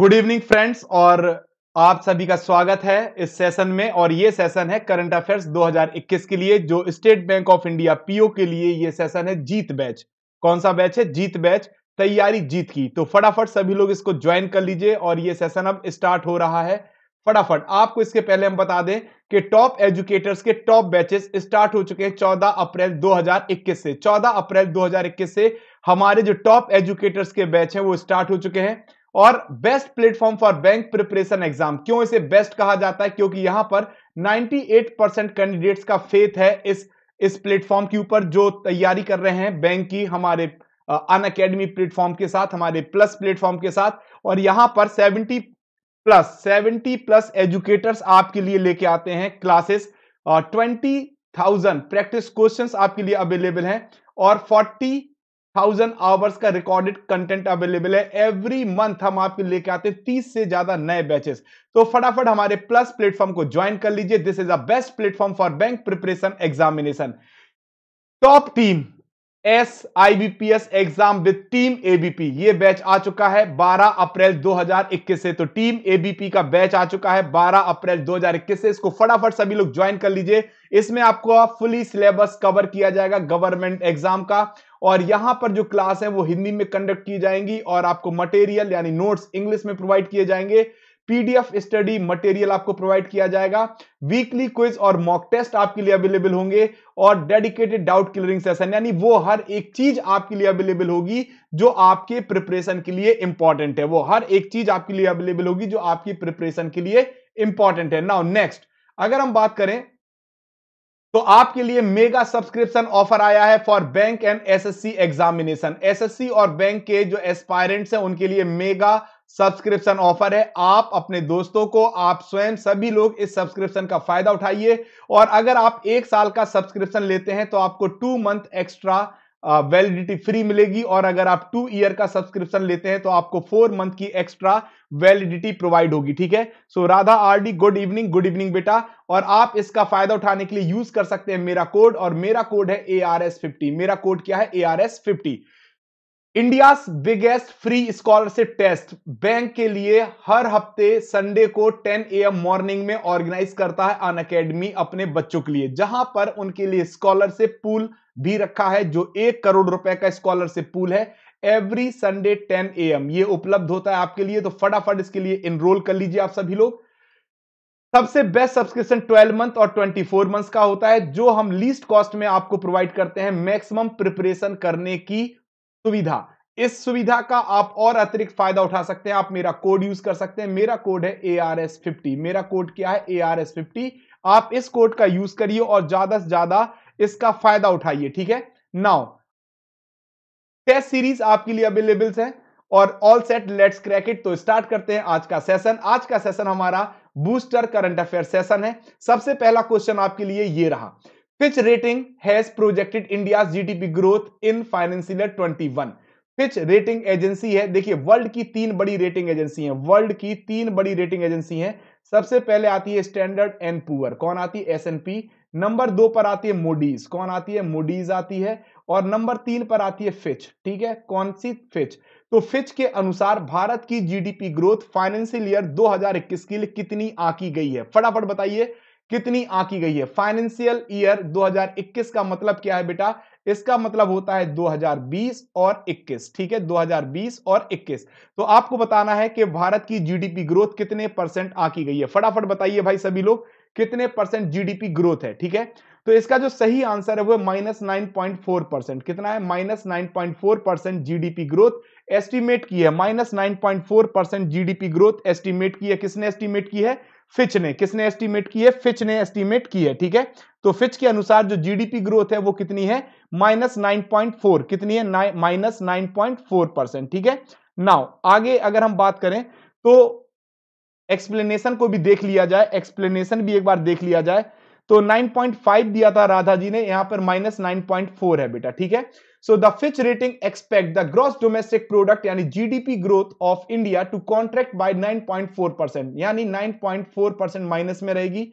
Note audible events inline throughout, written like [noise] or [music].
Good evening friends और आप सभी का स्वागत है इस सेशन में और ये सेशन है करंट अफेयर्स 2021 के लिए जो State Bank of India PO के लिए ये सेशन है जीत बैच कौन सा बैच है जीत बैच तैयारी जीत की तो फटाफट सभी लोग इसको ज्वाइन कर लीजिए और ये सेशन अब स्टार्ट हो रहा है फटाफट आपको इसके पहले हम बता दें कि टॉप एजुकेटर्स के टॉप बैचेस स्टार्ट हो चुके हैं 14 अप्रैल 2021 से 14 अप्रैल 2021 से हमारे जो टॉप एजुकेटर्स के बैच हैं वो स्टार्ट हो चुके हैं और best platform for bank preparation exam क्यों इसे बेस्ट कहा जाता है क्योंकि यहां पर 98 परसेंट कैंडिडेट्स का फेथ है इस इस प्लेटफॉर्म के ऊपर जो तैयारी कर रहे हैं बैंक की हमारे अन अकेडमी प्लेटफॉर्म के साथ हमारे प्लस प्लेटफॉर्म के साथ और यहां पर 70 प्लस 70 प्लस एजुकेटर्स आपके लिए लेके आते हैं classes twenty thousand practice question आपके लिए अवेलेबल हैं और फोर्टी थाउजेंड आवर्स का रिकॉर्डेड कंटेंट अवेलेबल है एवरी मंथ हम आपके लेके आते हैं तीस से ज्यादा नए बैचेस तो फटाफट हमारे प्लस प्लेटफॉर्म को ज्वाइन कर लीजिए this is a best platform for bank preparation examination top team S IBPS exam with team ABP ये बैच आ चुका है 12 अप्रैल 2021 से तो टीम एबीपी का बैच आ चुका है 12 अप्रैल 2021 से इसको फटाफट सभी लोग ज्वाइन कर लीजिए इसमें आपको फुली सिलेबस कवर किया जाएगा गवर्नमेंट एग्जाम का और यहां पर जो क्लास है वो हिंदी में कंडक्ट की जाएंगी और आपको मटेरियल यानी नोट्स इंग्लिश में प्रोवाइड किए जाएंगे पीडीएफ स्टडी मटेरियल आपको प्रोवाइड किया जाएगा वीकली क्विज और मॉक टेस्ट आपके लिए अवेलेबल होंगे और डेडिकेटेड डाउट क्लियरिंग सेशन यानी वो हर एक चीज आपके लिए अवेलेबल होगी जो आपके प्रिपरेशन के लिए इंपॉर्टेंट है वो हर एक चीज आपके लिए अवेलेबल होगी जो आपकी प्रिपरेशन के लिए इंपॉर्टेंट है नाउ नेक्स्ट अगर हम बात करें तो आपके लिए मेगा सब्सक्रिप्शन ऑफर आया है for bank and SSC examination SSC और बैंक के जो एस्पायरेंट्स हैं उनके लिए मेगा सब्सक्रिप्शन ऑफर है आप अपने दोस्तों को आप स्वयं सभी लोग इस सब्सक्रिप्शन का फायदा उठाइए और अगर आप एक साल का सब्सक्रिप्शन लेते हैं तो आपको two month extra validity free मिलेगी और अगर आप टू ईयर का सब्सक्रिप्शन लेते हैं तो आपको फोर मंथ की एक्स्ट्रा वैलिडिटी प्रोवाइड होगी ठीक है so so, Radha RD good evening good evening बेटा और आप इसका फायदा उठाने के लिए यूज कर सकते हैं मेरा कोड और मेरा कोड है ए आर एस फिफ्टी मेरा कोड क्या है A R S fifty India biggest free scholarship test bank के लिए हर हफ्ते संडे को 10 एम मॉर्निंग में ऑर्गेनाइज करता है अन अकेडमी अपने बच्चों के लिए जहां पर उनके लिए स्कॉलरशिप पूल भी रखा है जो एक करोड़ रुपए का स्कॉलरशिप पूल है एवरी संडे 10 एम ये उपलब्ध होता है आपके लिए तो फटाफट इसके लिए इनरोल कर लीजिए आप सभी लोग सबसे बेस्ट सब्सक्रिप्शन 12 मंथ और 24 मंथ का होता है जो हम लीस्ट कॉस्ट में आपको प्रोवाइड करते हैं मैक्सिमम प्रिपरेशन करने की सुविधा इस सुविधा का आप और अतिरिक्त फायदा उठा सकते हैं आप मेरा कोड यूज कर सकते हैं मेरा कोड है ए आर एस फिफ्टी मेरा कोड क्या है ए आर एस फिफ्टी आप इस कोड का यूज करिए और ज्यादा से ज्यादा इसका फायदा उठाइए ठीक है नाउ टेस्ट सीरीज आपके लिए अवेलेबल है और all set let's crack it तो स्टार्ट करते हैं आज का सेशन आज का सेशन हमारा बूस्टर करंट अफेयर सेशन है सबसे पहला क्वेश्चन आपके लिए ये रहा Fitch Rating has projected India's GDP growth in financial twenty 21 Fitch rating agency है देखिए वर्ल्ड की तीन बड़ी रेटिंग एजेंसी हैं वर्ल्ड की तीन बड़ी रेटिंग एजेंसी हैं सबसे पहले आती है स्टैंडर्ड एंड पुअर कौन आती है एस एन पी नंबर दो पर आती है मोडीज कौन आती है मोडीज आती है और नंबर तीन पर आती है फिच ठीक है कौन सी फिच तो फिच के अनुसार भारत की जीडीपी ग्रोथ फाइनेंशियल ईयर 2021 के लिए कितनी आकी गई है फटाफट बताइए कितनी आकी गई है फाइनेंशियल ईयर 2021 का मतलब क्या है बेटा इसका मतलब होता है 2020 और 21 ठीक है 2020 और 21 तो आपको बताना है कि भारत की जीडीपी ग्रोथ कितने परसेंट आकी गई है फटाफट बताइए भाई सभी लोग कितने परसेंट जीडीपी ग्रोथ है ठीक है तो इसका जो सही आंसर है वो minus nine point four percent कितना है minus nine point four percent GDP growth estimate की है minus nine point four percent GDP growth estimate की है किसने एस्टिमेट की है फिच ने किसने एस्टीमेट की है फिच ने एस्टीमेट की है ठीक है तो फिच के अनुसार जो जीडीपी ग्रोथ है वो कितनी है माइनस नाइन पॉइंट फोर कितनी है minus nine point four percent ठीक है नाउ आगे अगर हम बात करें तो एक्सप्लेनेशन को भी देख लिया जाए एक्सप्लेनेशन भी एक बार देख लिया जाए तो 9.5 दिया था राधा जी ने यहां पर माइनस नाइन है बेटा ठीक है so the Fitch rating expect the gross domestic product यानी GDP growth of India to contract by 9.4 percent यानी 9.4 परसेंट माइनस में रहेगी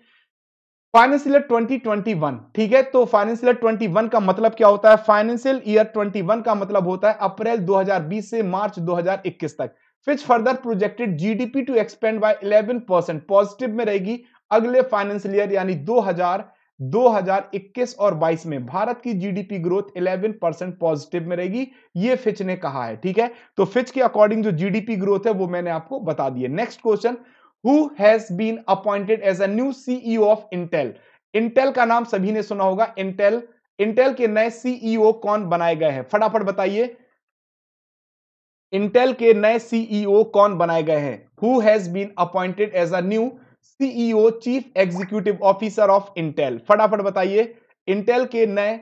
फाइनेंशियल 2021 ठीक है तो फाइनेंशियल ट्वेंटी 21 का मतलब क्या होता है फाइनेंशियल ईयर 21 का मतलब होता है अप्रैल 2020 से मार्च 2021 तक Fitch further projected GDP to expand by 11 percent positive में रहेगी अगले फाइनेंशियल ईयर यानी हजार 2021 और 22 में भारत की जीडीपी ग्रोथ 11 परसेंट पॉजिटिव में रहेगी ये फिच ने कहा है ठीक है तो फिच के अकॉर्डिंग जो जीडीपी ग्रोथ है वो मैंने आपको बता दिया next question who has been appointed as a new CEO of Intel Intel का नाम सभी ने सुना होगा इंटेल इंटेल के नए सीईओ e कौन बनाए गए हैं फटाफट बताइए इंटेल के नए सीईओ e कौन बनाए गए हैं who has been appointed as a new CEO chief executive officer of Intel फटाफट बताइए इंटेल के नए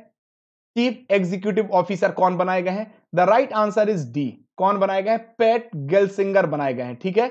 चीफ एग्जीक्यूटिव ऑफिसर कौन बनाए गए हैं the right answer is D कौन बनाए गए हैं पैट गेलसिंगर बनाए गए हैं ठीक है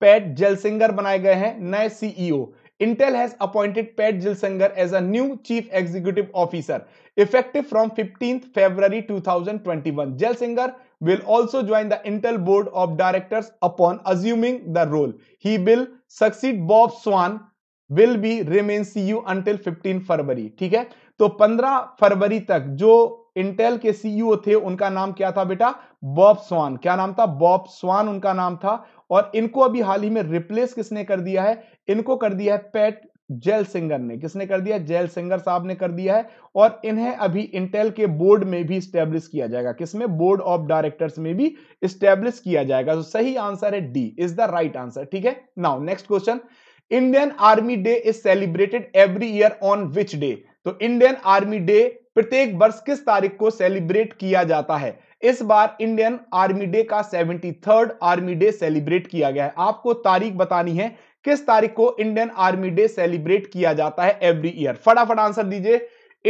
पैट जेलसिंगर बनाए गए हैं नए CEO e Intel has appointed Pat Gelsinger as a new chief executive officer effective from 15th February 2021. Gelsinger will also join the Intel board of directors upon assuming the role. He will succeed Bob Swan will be remain CEO until 15 फरवरी ठीक है तो 15 फरवरी तक जो Intel के CEO थे उनका नाम क्या था बेटा बॉब स्वान क्या नाम था बॉब स्वान उनका नाम था और इनको अभी हाल ही में रिप्लेस किसने कर दिया है इनको कर दिया है पैट जैल सिंगर ने किसने कर दिया जैल सिंगर साहब ने कर दिया है और इन्हें अभी इंटेल के बोर्ड में भी स्टैब्लिश किया जाएगा किसमें बोर्ड ऑफ डायरेक्टर्स में भी स्टैब्लिश किया जाएगा तो सही आंसर है D is the right answer ठीक है now next question Indian army day is celebrated every year on which day तो इंडियन आर्मी डे प्रत्येक वर्ष किस तारीख को सेलिब्रेट किया जाता है इस बार इंडियन आर्मी डे का seventy third army day celebrate किया गया है आपको तारीख बतानी है किस तारीख को इंडियन आर्मी डे सेलिब्रेट किया जाता है एवरी ईयर फटाफट आंसर दीजिए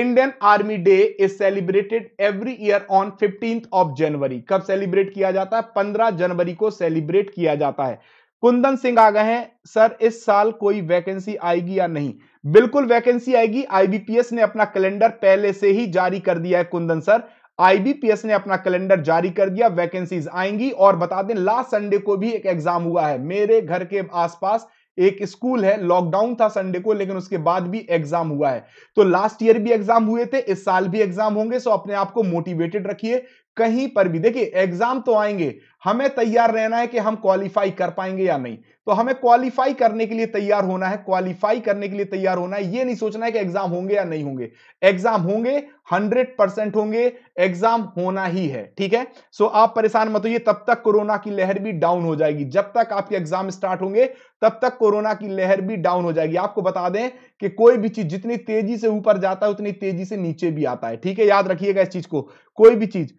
Indian army day is celebrated every year on fifteenth of January कब सेलिब्रेट किया जाता है पंद्रह जनवरी को सेलिब्रेट किया जाता है कुंदन सिंह आ गए हैं सर इस साल कोई वैकेंसी आएगी या नहीं बिल्कुल वैकेंसी आएगी आईबीपीएस ने अपना कैलेंडर पहले से ही जारी कर दिया है कुंदन सर आईबीपीएस ने अपना कैलेंडर जारी कर दिया वैकेंसीज आएंगी और बता दें लास्ट संडे को भी एक एग्जाम हुआ है मेरे घर के आसपास एक स्कूल है लॉकडाउन था संडे को लेकिन उसके बाद भी एग्जाम हुआ है तो लास्ट ईयर भी एग्जाम हुए थे इस साल भी एग्जाम होंगे सो अपने आप को मोटिवेटेड रखिए कहीं पर भी देखिए एग्जाम तो आएंगे हमें तैयार रहना है कि हम क्वालिफाई कर पाएंगे या नहीं तो हमें क्वालिफाई करने के लिए तैयार होना है क्वालिफाई करने के लिए तैयार होना है ये नहीं सोचना है कि एग्जाम होंगे या नहीं होंगे एग्जाम होंगे हंड्रेड परसेंट होंगे एग्जाम होना ही है ठीक है सो आप परेशान मत होइए तब तक कोरोना की लहर भी डाउन हो जाएगी जब तक आपके एग्जाम स्टार्ट होंगे तब तक कोरोना की लहर भी डाउन हो जाएगी आपको बता दें कि कोई भी चीज जितनी तेजी से ऊपर जाता है उतनी तेजी से नीचे भी आता है ठीक है याद रखिएगा इस चीज को कोई भी चीज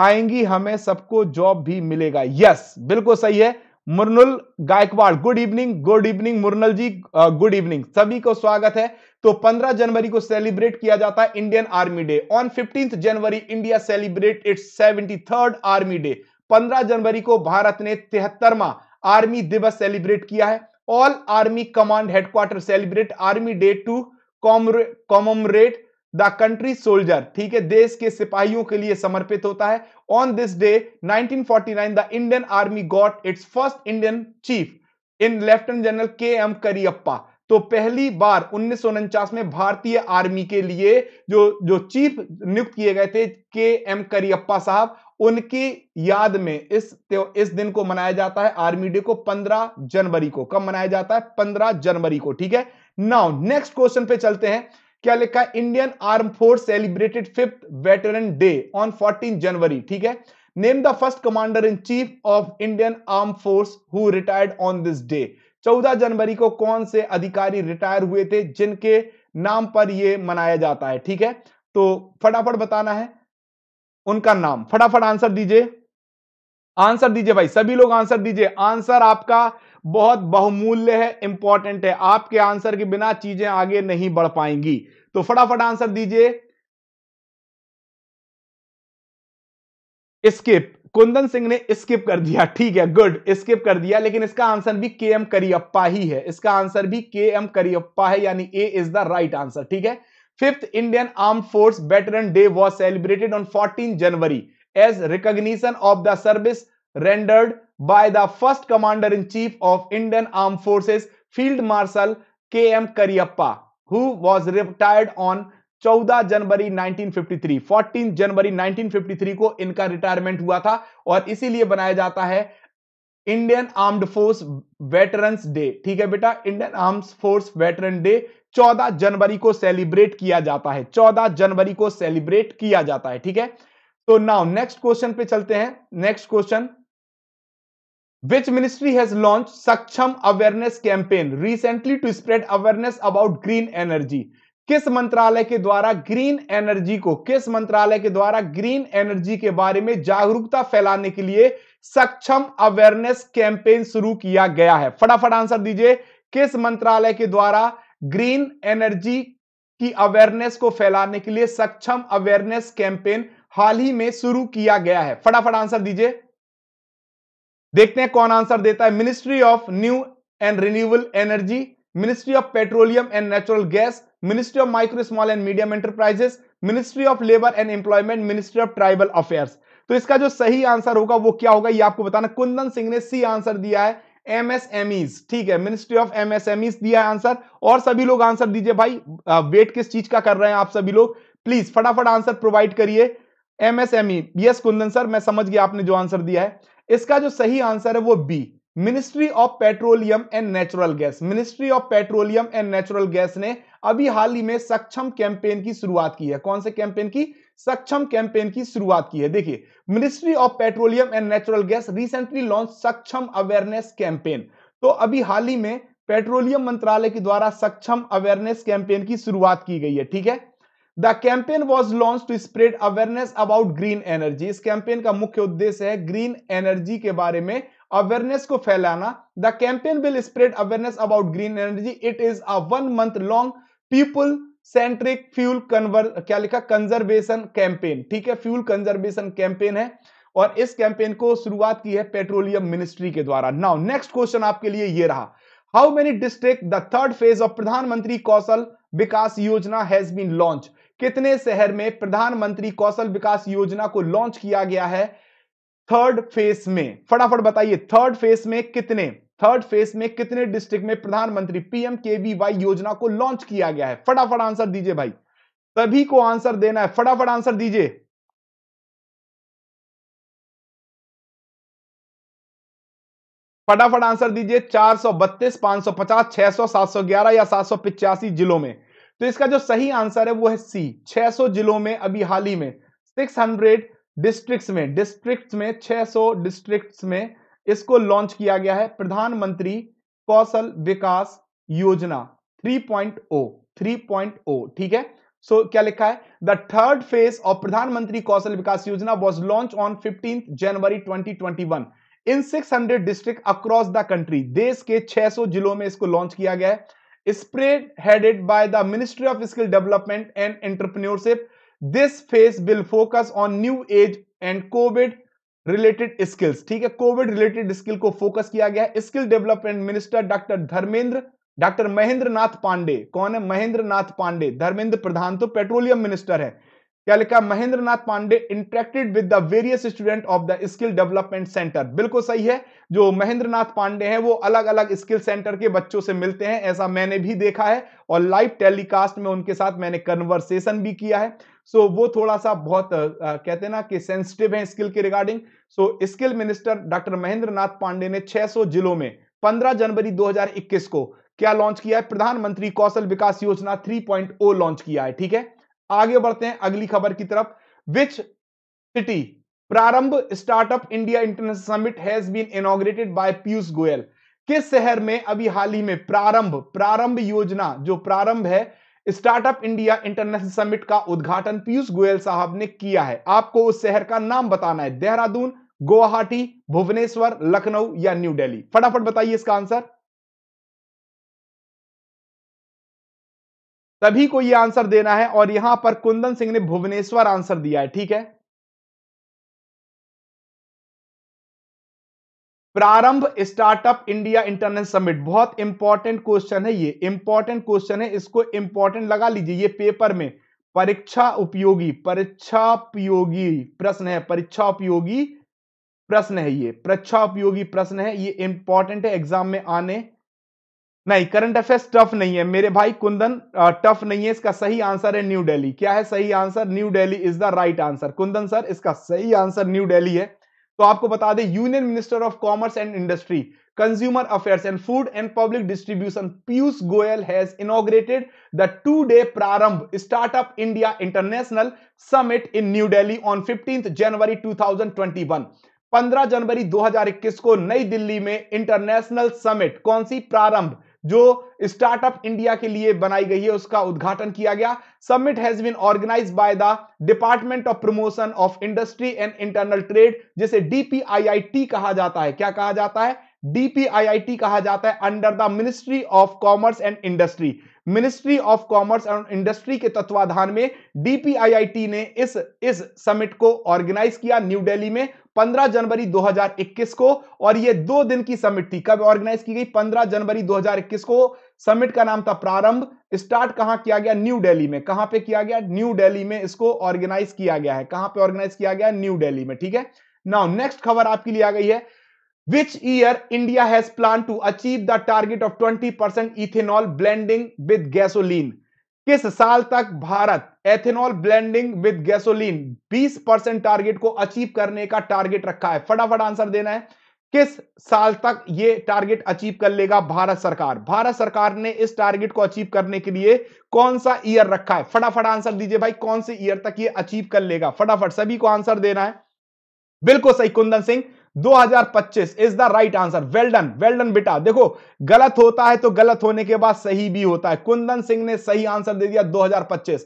आएंगी हमें सबको जॉब भी मिलेगा यस बिल्कुल सही है Murnul Gaikwad good evening good evening Murnal ji good evening सभी को स्वागत है तो 15 जनवरी को सेलिब्रेट किया जाता है Indian army day on fifteenth January India celebrate its seventy third army day 15 जनवरी को भारत ने तिहत्तरवा आर्मी दिवस सेलिब्रेट किया है all army command headquarter celebrate army day to comrade the country soldier ठीक है देश के सिपाहियों के लिए समर्पित होता है on this day 1949 the Indian army got its first Indian chief in lieutenant general K M Cariappa तो पहली बार उन्नीस में भारतीय आर्मी के लिए जो जो चीफ नियुक्त किए गए थे के एम करियप्पा साहब उनकी याद में इस इस दिन को मनाया जाता है आर्मी डे को 15 जनवरी को कब मनाया जाता है 15 जनवरी को ठीक है नाउ नेक्स्ट क्वेश्चन पे चलते हैं क्या लिखा है Indian arm force celebrated fifth veteran day on fourteen January ठीक है name the first commander in chief of Indian arm force who retired on this day 14 जनवरी को कौन से अधिकारी रिटायर हुए थे जिनके नाम पर यह मनाया जाता है ठीक है तो फटाफट बताना है उनका नाम फटाफट आंसर दीजिए आंसर दीजिए भाई सभी लोग आंसर दीजिए आंसर आपका बहुत बहुमूल्य है इंपॉर्टेंट है आपके आंसर के बिना चीजें आगे नहीं बढ़ पाएंगी तो फटाफट आंसर दीजिए स्किप कुंदन सिंह ने स्किप कर दिया ठीक है गुड स्किप कर दिया लेकिन इसका आंसर भी के एम करियप्पा ही है इसका आंसर भी के एम करियप्पा है यानी A is the right answer ठीक है fifth Indian arm force veteran day was celebrated on fourteen January as recognition of the service rendered by the first commander in chief of Indian Armed Forces Field Marshal KM Kariappa who was retired on 14 जनवरी 1953 14 जनवरी 1953 को इनका retirement हुआ था और इसीलिए बनाया जाता है Indian armed force veterans day ठीक है बेटा Indian arms force veteran day 14 जनवरी को सेलिब्रेट किया जाता है 14 जनवरी को सेलिब्रेट किया जाता है ठीक है तो नाउ नेक्स्ट क्वेश्चन पे चलते हैं next question which ministry has launch Saksham awareness campaign recently to spread awareness about green energy किस मंत्रालय के द्वारा ग्रीन एनर्जी को किस मंत्रालय के द्वारा ग्रीन एनर्जी के बारे में जागरूकता फैलाने के लिए सक्षम अवेयरनेस कैंपेन शुरू किया गया है फटाफट आंसर दीजिए किस मंत्रालय के द्वारा ग्रीन एनर्जी की अवेयरनेस को फैलाने के लिए सक्षम अवेयरनेस कैंपेन हाल ही में शुरू किया गया है फटाफट आंसर दीजिए देखते हैं कौन आंसर देता है ministry of new and renewable energy ministry of petroleum and natural gas ministry of micro small and medium enterprises ministry of labour and employment ministry of tribal affairs तो इसका जो सही आंसर होगा वो क्या होगा ये आपको बताना कुंदन सिंह ने सी आंसर दिया है एमएसएमईज ठीक है मिनिस्ट्री ऑफ एमएसएमईज दिया है आंसर और सभी लोग आंसर दीजिए भाई वेट किस चीज का कर रहे हैं आप सभी लोग प्लीज फटाफट आंसर प्रोवाइड करिए एमएसएमई यस कुंदन सर मैं समझ गया आपने जो आंसर दिया है इसका जो सही आंसर है वो B ministry of petroleum and natural gas ministry of petroleum and natural gas ने अभी हाल ही में सक्षम कैंपेन की शुरुआत की है कौन से कैंपेन की सक्षम कैंपेन की शुरुआत की है देखिए ministry of petroleum and natural gas recently launch Saksham awareness campaign तो अभी हाल ही में पेट्रोलियम मंत्रालय के द्वारा सक्षम अवेयरनेस कैंपेन की शुरुआत की गई है ठीक है the campaign was launch to spread awareness about green energy इस कैंपेन का मुख्य उद्देश्य है ग्रीन एनर्जी के बारे में अवेयरनेस को फैलाना the campaign will spread awareness about green energy it is a one month long people centric fuel कन्वर क्या लिखा कंजर्वेशन कैंपेन ठीक है फ्यूल कंजर्वेशन कैंपेन है और इस कैंपेन को शुरुआत की है पेट्रोलियम मिनिस्ट्री के द्वारा नाउ नेक्स्ट क्वेश्चन आपके लिए ये रहा how many district the third phase of Pradhan Mantri Kaushal Vikas योजना हैज बीन लॉन्च कितने शहर में प्रधानमंत्री कौशल विकास योजना को लॉन्च किया गया है थर्ड फेज में फटाफट बताइए थर्ड फेज में कितने थर्ड फेज में कितने डिस्ट्रिक्ट में प्रधानमंत्री पीएम वाई योजना को लॉन्च किया गया है फटाफट आंसर दीजिए भाई सभी को आंसर देना है फटाफट आंसर दीजिए फटाफट आंसर दीजिए चार सौ बत्तीस पांच सौ पचास छह सौ सात सौ ग्यारह या सात सौ पिचासी जिलों में तो इसका जो सही आंसर है वो है सी 600 जिलों में अभी हाल ही में 600 डिस्ट्रिक्ट्स में डिस्ट्रिक्ट्स में 600 डिस्ट्रिक्ट्स में इसको लॉन्च किया गया है प्रधानमंत्री कौशल विकास योजना 3.0 3.0 ठीक है सो so, क्या लिखा है the third phase of Pradhan Mantri Kaushal Vikas Yojana was launch on fifteen January twenty in 600 district across the country देश के 600 जिलों में इसको लॉन्च किया गया है spread headed by the Ministry of Skill Development and Entrepreneurship. This phase will focus on new age and COVID related skills ठीक है कोविड रिलेटेड स्किल को फोकस किया गया है skill development minister doctor Dharmendra doctor Mahendra Nath Pandey कौन है महेंद्र नाथ पांडे धर्मेंद्र प्रधान तो पेट्रोलियम मिनिस्टर है क्या लिखा Mahendra Nath Pandey interacted with the various student of the skill development centre बिल्कुल सही है जो महेंद्र नाथ पांडे हैं वो अलग अलग स्किल सेंटर के बच्चों से मिलते हैं ऐसा मैंने भी देखा है और लाइव टेलीकास्ट में उनके साथ मैंने कन्वर्सेशन भी किया है सो so, वो थोड़ा सा बहुत आ, कहते हैं ना कि सेंसिटिव है स्किल के regarding so skill minister doctor Mahendra Nath Pandey ने छह जिलों में पंद्रह जनवरी दो को क्या लॉन्च किया है प्रधानमंत्री कौशल विकास योजना थ्री लॉन्च किया है ठीक है आगे बढ़ते हैं अगली खबर की तरफ which city Prarambh startup India international summit has been inaugurated by Piyush Goyal किस शहर में अभी हाल ही में प्रारंभ प्रारंभ योजना जो प्रारंभ है स्टार्टअप इंडिया इंटरनेशनल समिट का उद्घाटन पीयूष गोयल साहब ने किया है आपको उस शहर का नाम बताना है देहरादून गुवाहाटी भुवनेश्वर लखनऊ या न्यू दिल्ली फटाफट बताइए इसका आंसर सभी को ये आंसर देना है और यहां पर कुंदन सिंह ने भुवनेश्वर आंसर दिया है ठीक है Prarambh startup India internet summit बहुत इंपॉर्टेंट क्वेश्चन है ये इंपॉर्टेंट क्वेश्चन है इसको इंपॉर्टेंट लगा लीजिए ये पेपर में परीक्षा उपयोगी परीक्षा उपयोगी प्रश्न है परीक्षा उपयोगी प्रश्न है ये परीक्षा उपयोगी प्रश्न है ये इंपॉर्टेंट है एग्जाम में आने नहीं करंट अफेयर्स टफ नहीं है मेरे भाई कुंदन टफ नहीं है इसका सही आंसर है न्यू दिल्ली क्या है सही answer New Delhi is the right answer Kundan sir इसका सही आंसर न्यू दिल्ली है तो आपको बता दें union minister of commerce and industry consumer affairs and food and public distribution Piyush Goyal has inaugurated the two day Prarambh startup India international summit in New Delhi on fifteenth January to 15 January 2021 को नई दिल्ली में international summit कौन सी प्रारंभ जो startup India के लिए बनाई गई है उसका उद्घाटन किया गया summit has been organised by the department of promotion of industry and internal trade जिसे डीपीआईआईटी कहा जाता है क्या कहा जाता है डीपीआईआईटी कहा जाता है under the ministry of commerce and industry ministry of commerce and industry के तत्वाधान में डीपीआईआईटी ने इस इस समिट को ऑर्गेनाइज किया न्यू दिल्ली में 15 जनवरी 2021 को और ये दो दिन की समिट थी कब ऑर्गेनाइज की गई 15 जनवरी 2021 को समिट का नाम था प्रारंभ स्टार्ट कहां किया गया न्यू दिल्ली में कहां पे किया गया न्यू दिल्ली में इसको ऑर्गेनाइज किया गया है कहां पे ऑर्गेनाइज किया गया न्यू दिल्ली में ठीक है नाउ नेक्स्ट खबर आपके लिए आ गई है which year india has planned to achieve the target of 20% ethanol blending with gasoline किस साल तक भारत ethanol blending with gasoline 20 percent target को अचीव करने का टारगेट रखा है फटाफट आंसर देना है किस साल तक ये टारगेट अचीव कर लेगा भारत सरकार भारत सरकार ने इस टारगेट को अचीव करने के लिए कौन सा ईयर रखा है फटाफट आंसर दीजिए भाई कौन से ईयर तक ये अचीव कर लेगा फटाफट सभी को आंसर देना है बिल्कुल सही Kundan Singh 2025 is the right answer well done well done बेटा देखो गलत होता है तो गलत होने के बाद सही भी होता है कुंदन सिंह ने सही आंसर दे दिया 2025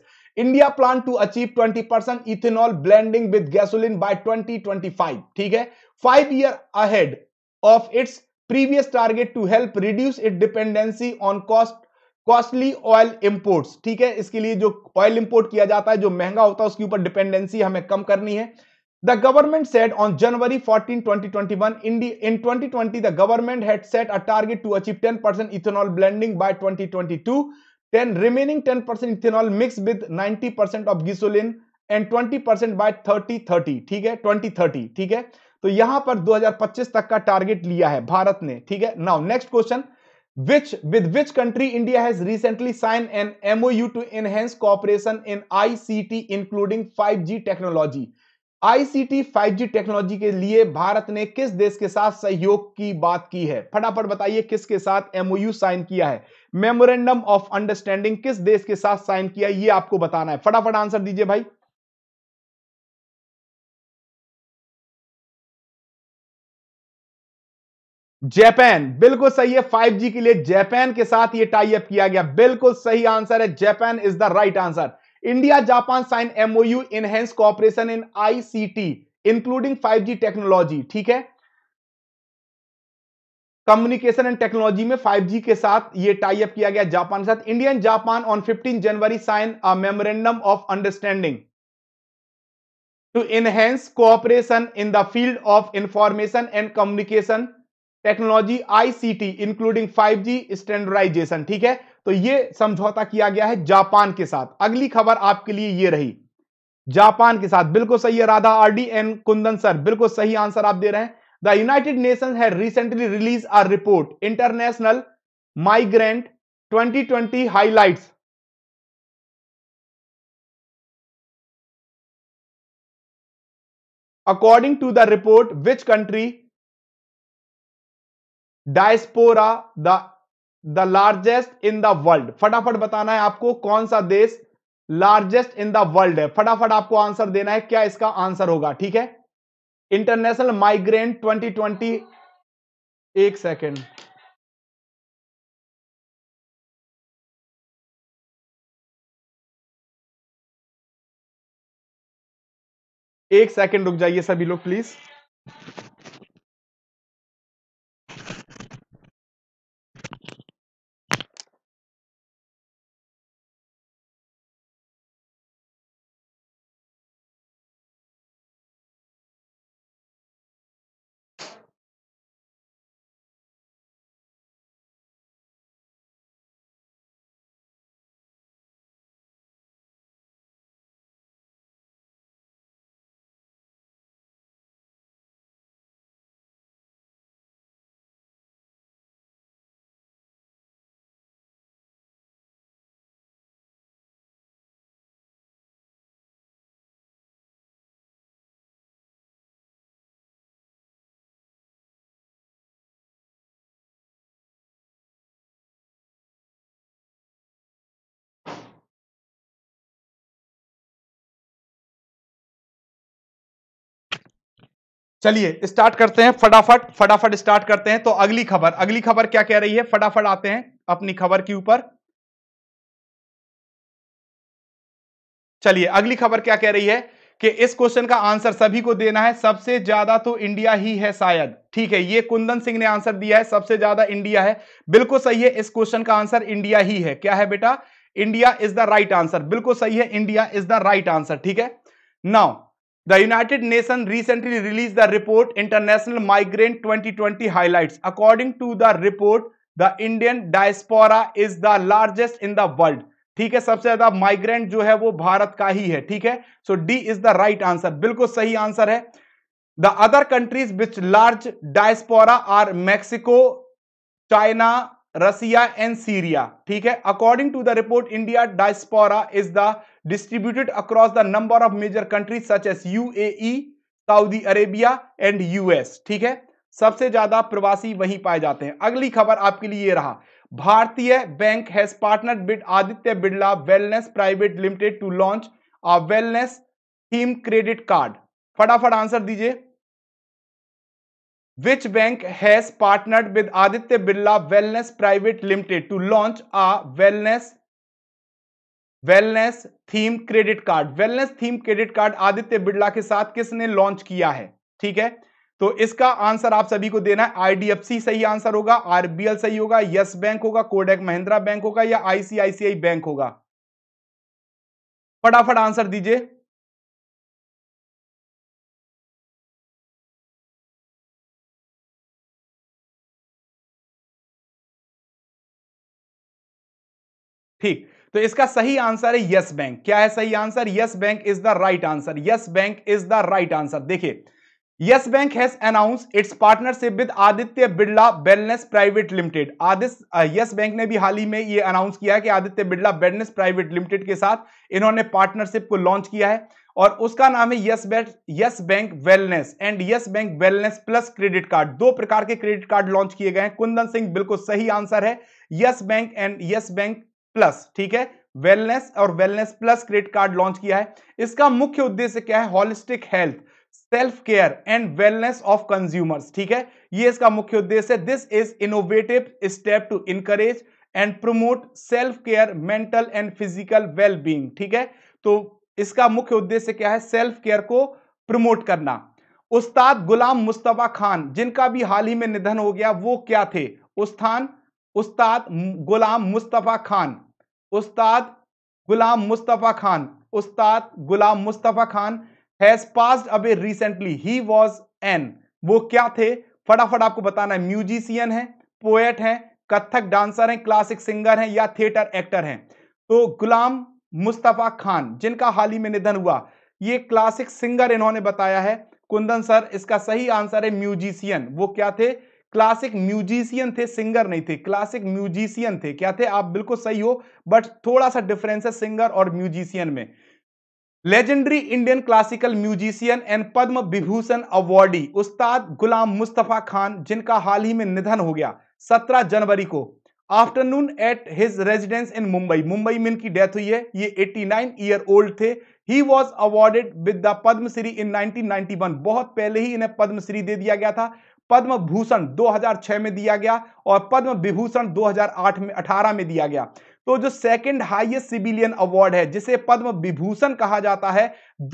India plan to achieve 20 percent ethanol blending with gasoline by 2025 ठीक है five year ahead of its previous target to help reduce it dependency on cost costly oil imports ठीक है इसके लिए जो ऑयल इंपोर्ट किया जाता है जो महंगा होता है उसके ऊपर डिपेंडेंसी हमें कम करनी है The government said on January 14, 2021, in, the, in 2020, the government had set a target to achieve 10% ethanol blending by 2022. Then remaining 10% ethanol mixed with 90% of gasoline and 20 percent by 3030 ठीक है 2030 ठीक है तो यहां पर 2025 तक का टारगेट लिया है भारत ने ठीक है now next question which with which country India has recently sign an MOU to enhance cooperation in ICT including 5G technology ICT G technology के लिए भारत ने किस देश के साथ सहयोग की बात की है फटाफट बताइए किसके साथ एमओयू साइन किया है मेमोरेंडम ऑफ अंडरस्टैंडिंग किस देश के साथ साइन किया है ये आपको बताना है फटाफट आंसर दीजिए भाई जापान बिल्कुल सही है 5G के लिए जापान के साथ ये टाइप किया गया बिल्कुल सही आंसर है Japan is the right answer Japan sign sign MOU enhance cooperation in ICT including 5G technology ठीक है कम्युनिकेशन एंड टेक्नोलॉजी में 5G के साथ ये टाई अप किया गया जापान के साथ India and Japan on 15 January sign a memorandum of understanding to enhance cooperation in the field of information and communication technology ICT including 5G standardisation ठीक है तो ये समझौता किया गया है जापान के साथ अगली खबर आपके लिए ये रही जापान के साथ बिल्कुल सही है Radha RD N Kundan sir बिल्कुल सही आंसर आप दे रहे हैं द यूनाइटेड नेशन है recently release our report international migrant 2020 highlight according to the report which country diaspora the the largest in the world फटाफट बताना है आपको कौन सा देश लार्जेस्ट इन द वर्ल्ड है फटाफट आपको आंसर देना है क्या इसका आंसर होगा ठीक है इंटरनेशनल माइग्रेंट 2020 एक सेकेंड एक सेकेंड रुक जाइए सभी लोग प्लीज चलिए स्टार्ट करते हैं फटाफट फटाफट स्टार्ट करते हैं तो अगली खबर अगली खबर क्या कह रही है फटाफट आते हैं अपनी खबर के ऊपर चलिए अगली खबर क्या कह रही है कि इस क्वेश्चन का आंसर सभी को देना है सबसे ज्यादा तो इंडिया ही है शायद ठीक है ये कुंदन सिंह ने आंसर दिया है सबसे ज्यादा इंडिया है बिल्कुल सही है इस क्वेश्चन का आंसर इंडिया ही है क्या है बेटा India is the right answer बिल्कुल सही है India is the right answer ठीक है now The United Nations recently released the report International Migrant 2020 highlights. According to the report, the Indian diaspora is the largest in the world. ठीक है सबसे ज्यादा migrant जो है वो भारत का ही है ठीक है so D is the right answer बिल्कुल सही आंसर है the other countries which large diaspora are Mexico China Russia and Syria ठीक है according to the report India diaspora is the distributed across the number of major countries such as a Saudi Arabia and US ठीक है सबसे ज्यादा प्रवासी वहीं पाए जाते हैं अगली खबर आपके लिए ये रहा भारतीय bank has partner with Aditya Birla wellness private limited to launch a wellness theme credit card फटाफट आंसर दीजिए Which bank has partnered with Aditya Birla Wellness Private Limited to launch a wellness wellness theme credit card wellness theme credit card Aditya Birla के साथ किसने launch किया है ठीक है तो इसका आंसर आप सभी को देना है आईडीएफसी सही आंसर होगा आरबीएल सही होगा यस बैंक होगा कोडेक महिंद्रा बैंक होगा या आईसीआईसीआई बैंक होगा फटाफट आंसर दीजिए ठीक तो इसका सही आंसर है यस बैंक क्या है सही answer yes bank is the right answer yes bank is the right answer देखिए yes bank has announce its partnership with Aditya Birla wellness private limited yes bank ने भी हाल ही में ये अनाउंस किया है कि Aditya Birla wellness private limited के साथ इन्होंने पार्टनरशिप को लॉन्च किया है और उसका नाम है yes bank yes bank wellness and yes bank wellness plus credit card दो प्रकार के क्रेडिट कार्ड लॉन्च किए गए हैं कुंदन सिंह बिल्कुल सही आंसर है yes bank and yes bank plus ठीक है वेलनेस और wellness plus credit card launch किया है इसका मुख्य उद्देश्य क्या है holistic health self care and wellness of consumers ठीक है ये इसका मुख्य उद्देश्य है this is innovative step to encourage and promote self care mental and physical well being ठीक है तो इसका मुख्य उद्देश्य क्या है सेल्फ केयर को प्रमोट करना उस्ताद गुलाम मुस्तफा खान जिनका भी हाल ही में निधन हो गया वो क्या थे उस्थान उस्ताद Ghulam Mustafa Khan Ustad Ghulam Mustafa Khan Ustad Ghulam Mustafa Khan has passed away recently ही वॉज एन वो क्या थे फटाफट आपको बताना है म्यूजिशियन है पोएट है कथक डांसर है क्लासिक सिंगर है या थिएटर एक्टर है तो गुलाम मुस्तफ़ा खान जिनका हाल ही में निधन हुआ ये क्लासिक सिंगर इन्होंने बताया है कुंदन सर इसका सही आंसर है म्यूजिशियन वो क्या थे क्लासिक म्यूजिशियन थे सिंगर नहीं थे क्लासिक म्यूजिशियन थे क्या थे आप बिल्कुल सही हो बट थोड़ा सा डिफरेंस है सिंगर और म्यूजिशियन में legendary Indian classical musician and Padma Vibhushan awardee Ustad Ghulam Mustafa Khan जिनका हाल ही में निधन हो गया 17 जनवरी को afternoon at his residence in Mumbai Mumbai में इनकी डेथ हुई है ये 89 ईयर ओल्ड थे he was awarded with the Padma Shri in 1991 बहुत पहले ही इन्हें पद्मश्री दे दिया गया था पद्म भूषण 2006 में दिया गया और पद्म विभूषण 2008 में 18 में दिया गया तो जो सेकंड हाईएस्ट सिविलियन अवार्ड है जिसे पद्म विभूषण कहा जाता है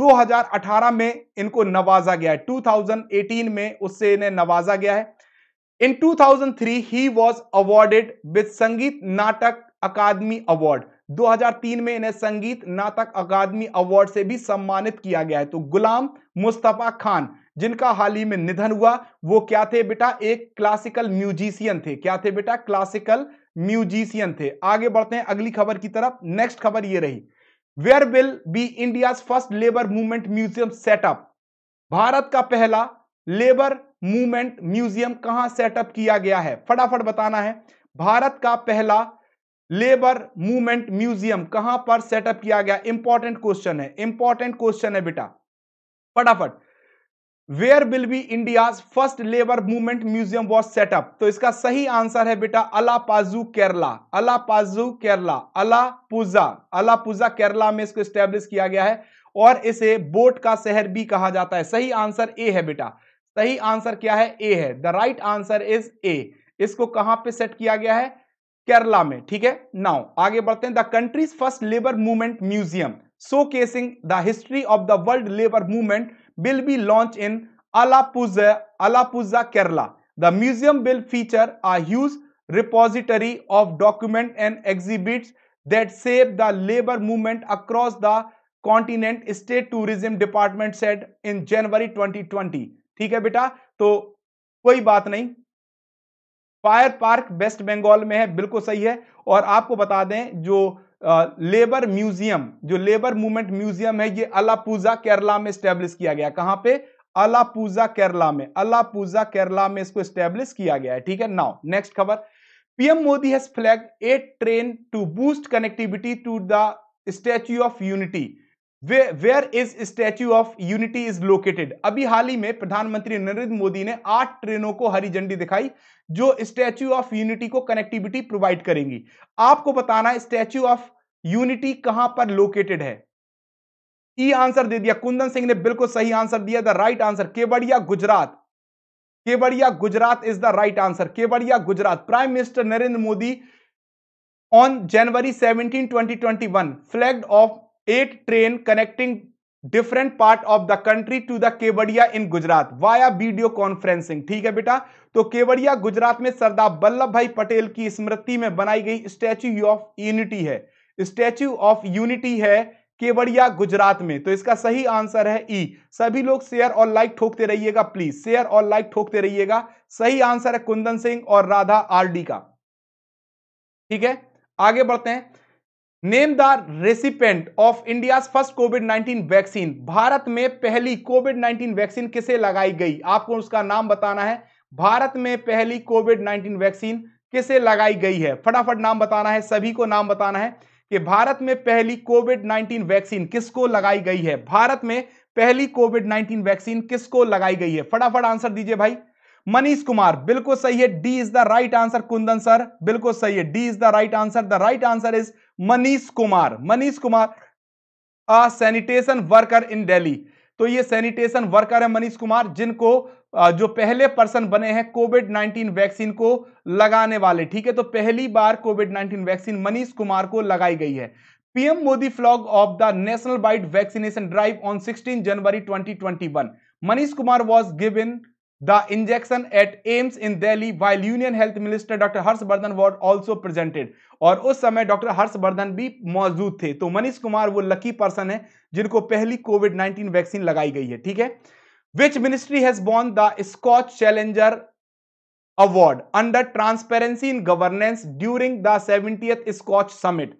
2018 में इनको नवाजा गया है 2018 में उससे इन्हें नवाजा गया है in 2003 he was awarded with Sangeet Natak academy award 2003 में इन्हें संगीत नाटक अकादमी अवार्ड से भी सम्मानित किया गया है तो गुलाम मुस्तफा खान जिनका हाल ही में निधन हुआ वो क्या थे बेटा एक क्लासिकल म्यूजिशियन थे क्या थे बेटा क्लासिकल म्यूजिशियन थे आगे बढ़ते हैं अगली खबर की तरफ नेक्स्ट खबर ये रही where will be India first labour movement museum set up Bharat का पहला लेबर मूवमेंट म्यूजियम कहां सेटअप किया गया है फटाफट बताना है भारत का पहला लेबर मूवमेंट म्यूजियम कहां पर सेटअप किया गया इंपॉर्टेंट क्वेश्चन है इंपॉर्टेंट क्वेश्चन है बेटा फटाफट where will be India first labour movement museum was set up तो इसका सही आंसर है बेटा अलापाजू केरला अलापाजू केरला अलापुजा अलापुजा केरला में इसको स्टेब्लिश किया गया है और इसे बोट का शहर भी कहा जाता है सही आंसर ए है बेटा सही आंसर क्या है ए है the right answer is A इसको कहां पे सेट किया गया है केरला में ठीक है नाउ आगे बढ़ते हैं the country's first labour movement museum showcasing the history of the world labour movement will be launched in Alappuzha, Alappuzha, Kerala. The museum will feature a huge repository of documents and exhibits that shape the labor movement across the continent state tourism department said in January 2020. ठीक है बेटा तो कोई बात नहीं fire park waste Bengal में है बिल्कुल सही है और आपको बता दें जो लेबर म्यूजियम जो लेबर मूवमेंट म्यूजियम है ये अलापूजा केरला में स्टेब्लिश किया गया कहां पे अलापूजा केरला में अलापूजा केरला में इसको स्टेब्लिश किया गया है ठीक है नाउ नेक्स्ट खबर PM Modi has flag eight train to boost connectivity to the statue of unity where is statue of unity is located अभी हाल ही में प्रधानमंत्री नरेंद्र मोदी ने आठ ट्रेनों को हरी झंडी दिखाई जो स्टैच्यू ऑफ यूनिटी को कनेक्टिविटी प्रोवाइड करेंगी आपको बताना है स्टैच्यू ऑफ यूनिटी कहां पर लोकेटेड है ई आंसर दे दिया कुंदन सिंह ने बिल्कुल सही आंसर दिया the right answer Kevadia Gujarat Kevadia Gujarat is the right answer Kevadia Gujarat prime minister Narendra Modi on January seventeen twenty twenty one flag off eight train connecting different part of the country to the Kevadia in Gujarat via video conferencing ठीक है बेटा तो केवड़िया गुजरात में सरदार वल्लभ भाई पटेल की स्मृति में बनाई गई स्टैच्यू ऑफ यूनिटी है स्टैच्यू ऑफ यूनिटी है केवड़िया गुजरात में तो इसका सही आंसर है ई e। सभी लोग शेयर और लाइक ठोकते रहिएगा प्लीज शेयर और लाइक ठोकते रहिएगा सही आंसर है कुंदन सिंह और राधा डी का ठीक है आगे बढ़ते हैं name the recipient of India first covid 19 vaccine Bharat में पहली कोविड 19 वैक्सीन किसे लगाई गई आपको उसका नाम बताना है भारत में पहली कोविड 19 वैक्सीन किसे लगाई गई है फटाफट नाम बताना है सभी को नाम बताना है कि भारत में पहली कोविड 19 वैक्सीन किसको लगाई गई है भारत में पहली कोविड 19 वैक्सीन किसको लगाई गई है फटाफट आंसर दीजिए भाई मनीष कुमार बिल्कुल सही है D is the right answer Kundan sir बिल्कुल सही है D is the right answer the right answer is Manish Kumar Manish Kumar a sanitation worker in Delhi तो ये सैनिटेशन वर्कर है मनीष कुमार जिनको जो पहले पर्सन बने हैं कोविड 19 वैक्सीन को लगाने वाले ठीक है तो पहली बार कोविड 19 वैक्सीन मनीष कुमार को लगाई गई है PM Modi flag off the national wide vaccination drive on 16 January 2021 Manish Kumar was given the injection at AIIMS in Delhi while union health minister doctor Harshvardhan was also presented और उस समय डॉक्टर हर्षवर्धन भी मौजूद थे तो मनीष कुमार वो लकी पर्सन है जिनको पहली कोविड नाइनटीन वैक्सीन लगाई गई है ठीक है which ministry has born the Skoch challenger award under transparency in governance during the seventy Skoch summit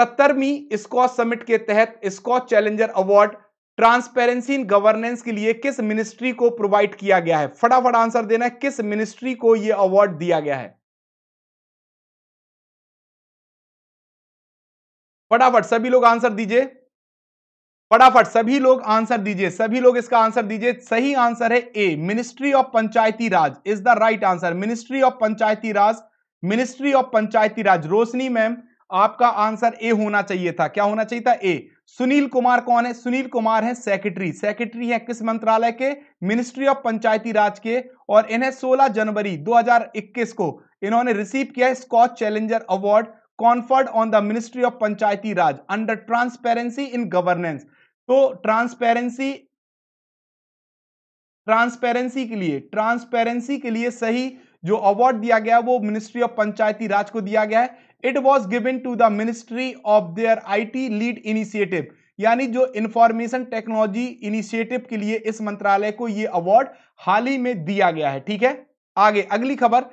सत्तरवीं स्कॉच समिट के तहत Skoch challenger award transparency in governance के लिए किस मिनिस्ट्री को प्रोवाइड किया गया है फटाफट आंसर देना है किस मिनिस्ट्री को यह अवार्ड दिया गया है फटाफट सभी लोग आंसर दीजिए फटाफट सभी लोग आंसर दीजिए सभी लोग इसका आंसर दीजिए सही आंसर है A ministry of Panchayati Raj is the right answer ministry of Panchayati Raj ministry of Panchayati Raj Roshni ma'am आपका आंसर ए होना चाहिए था क्या होना चाहिए था ए सुनील कुमार कौन है सुनील कुमार है सेक्रेटरी सेक्रेटरी है किस मंत्रालय के मिनिस्ट्री ऑफ पंचायती राज के और इन्हें 16 जनवरी 2021 को इन्होंने रिसीव किया है Skoch challenger award conferred on the ministry of Panchayati Raj under transparency in governance तो ट्रांसपेरेंसी ट्रांसपेरेंसी के लिए ट्रांसपेरेंसी के लिए सही जो अवार्ड दिया गया वो मिनिस्ट्री ऑफ पंचायती राज को दिया गया है it was given to the ministry of their IT lead initiative यानी जो इंफॉर्मेशन टेक्नोलॉजी इनिशिएटिव के लिए इस मंत्रालय को यह अवार्ड हाल ही में दिया गया है ठीक है आगे अगली खबर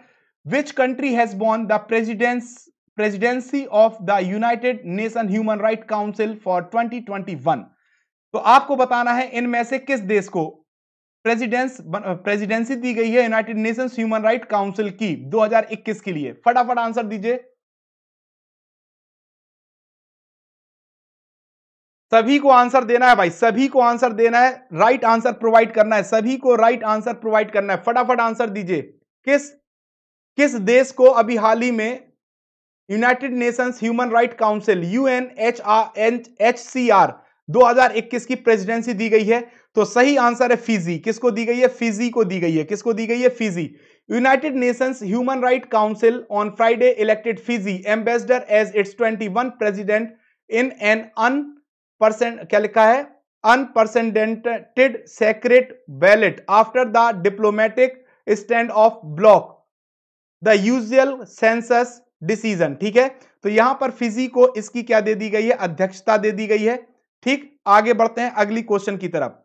which country has won the presidents presidency of the United Nation human right council for 2021 तो आपको बताना है इनमें से किस देश को प्रेजिडेंस प्रेजिडेंसी दी गई है United Nations human right council की 2021 के लिए फटाफट आंसर दीजिए सभी को आंसर देना है भाई सभी को आंसर देना है राइट आंसर प्रोवाइड करना है सभी को राइट आंसर प्रोवाइड करना है फटाफट आंसर दीजिए किस किस देश को अभी हाल ही में United Nations human right council N H R N H C R दो की प्रेसिडेंसी दी गई है तो सही आंसर है फिजी किसको दी गई है फिजी को दी गई है किसको दी गई है Fiji United Nations human right council on Friday elected Fiji ambassador as its one president in an un percent क्या लिखा है unprecedented secret ballot after the diplomatic standoff block the usual consensus decision ठीक है तो यहां पर Fiji को इसकी क्या दे दी गई है अध्यक्षता दे दी गई है ठीक आगे बढ़ते हैं अगली क्वेश्चन की तरफ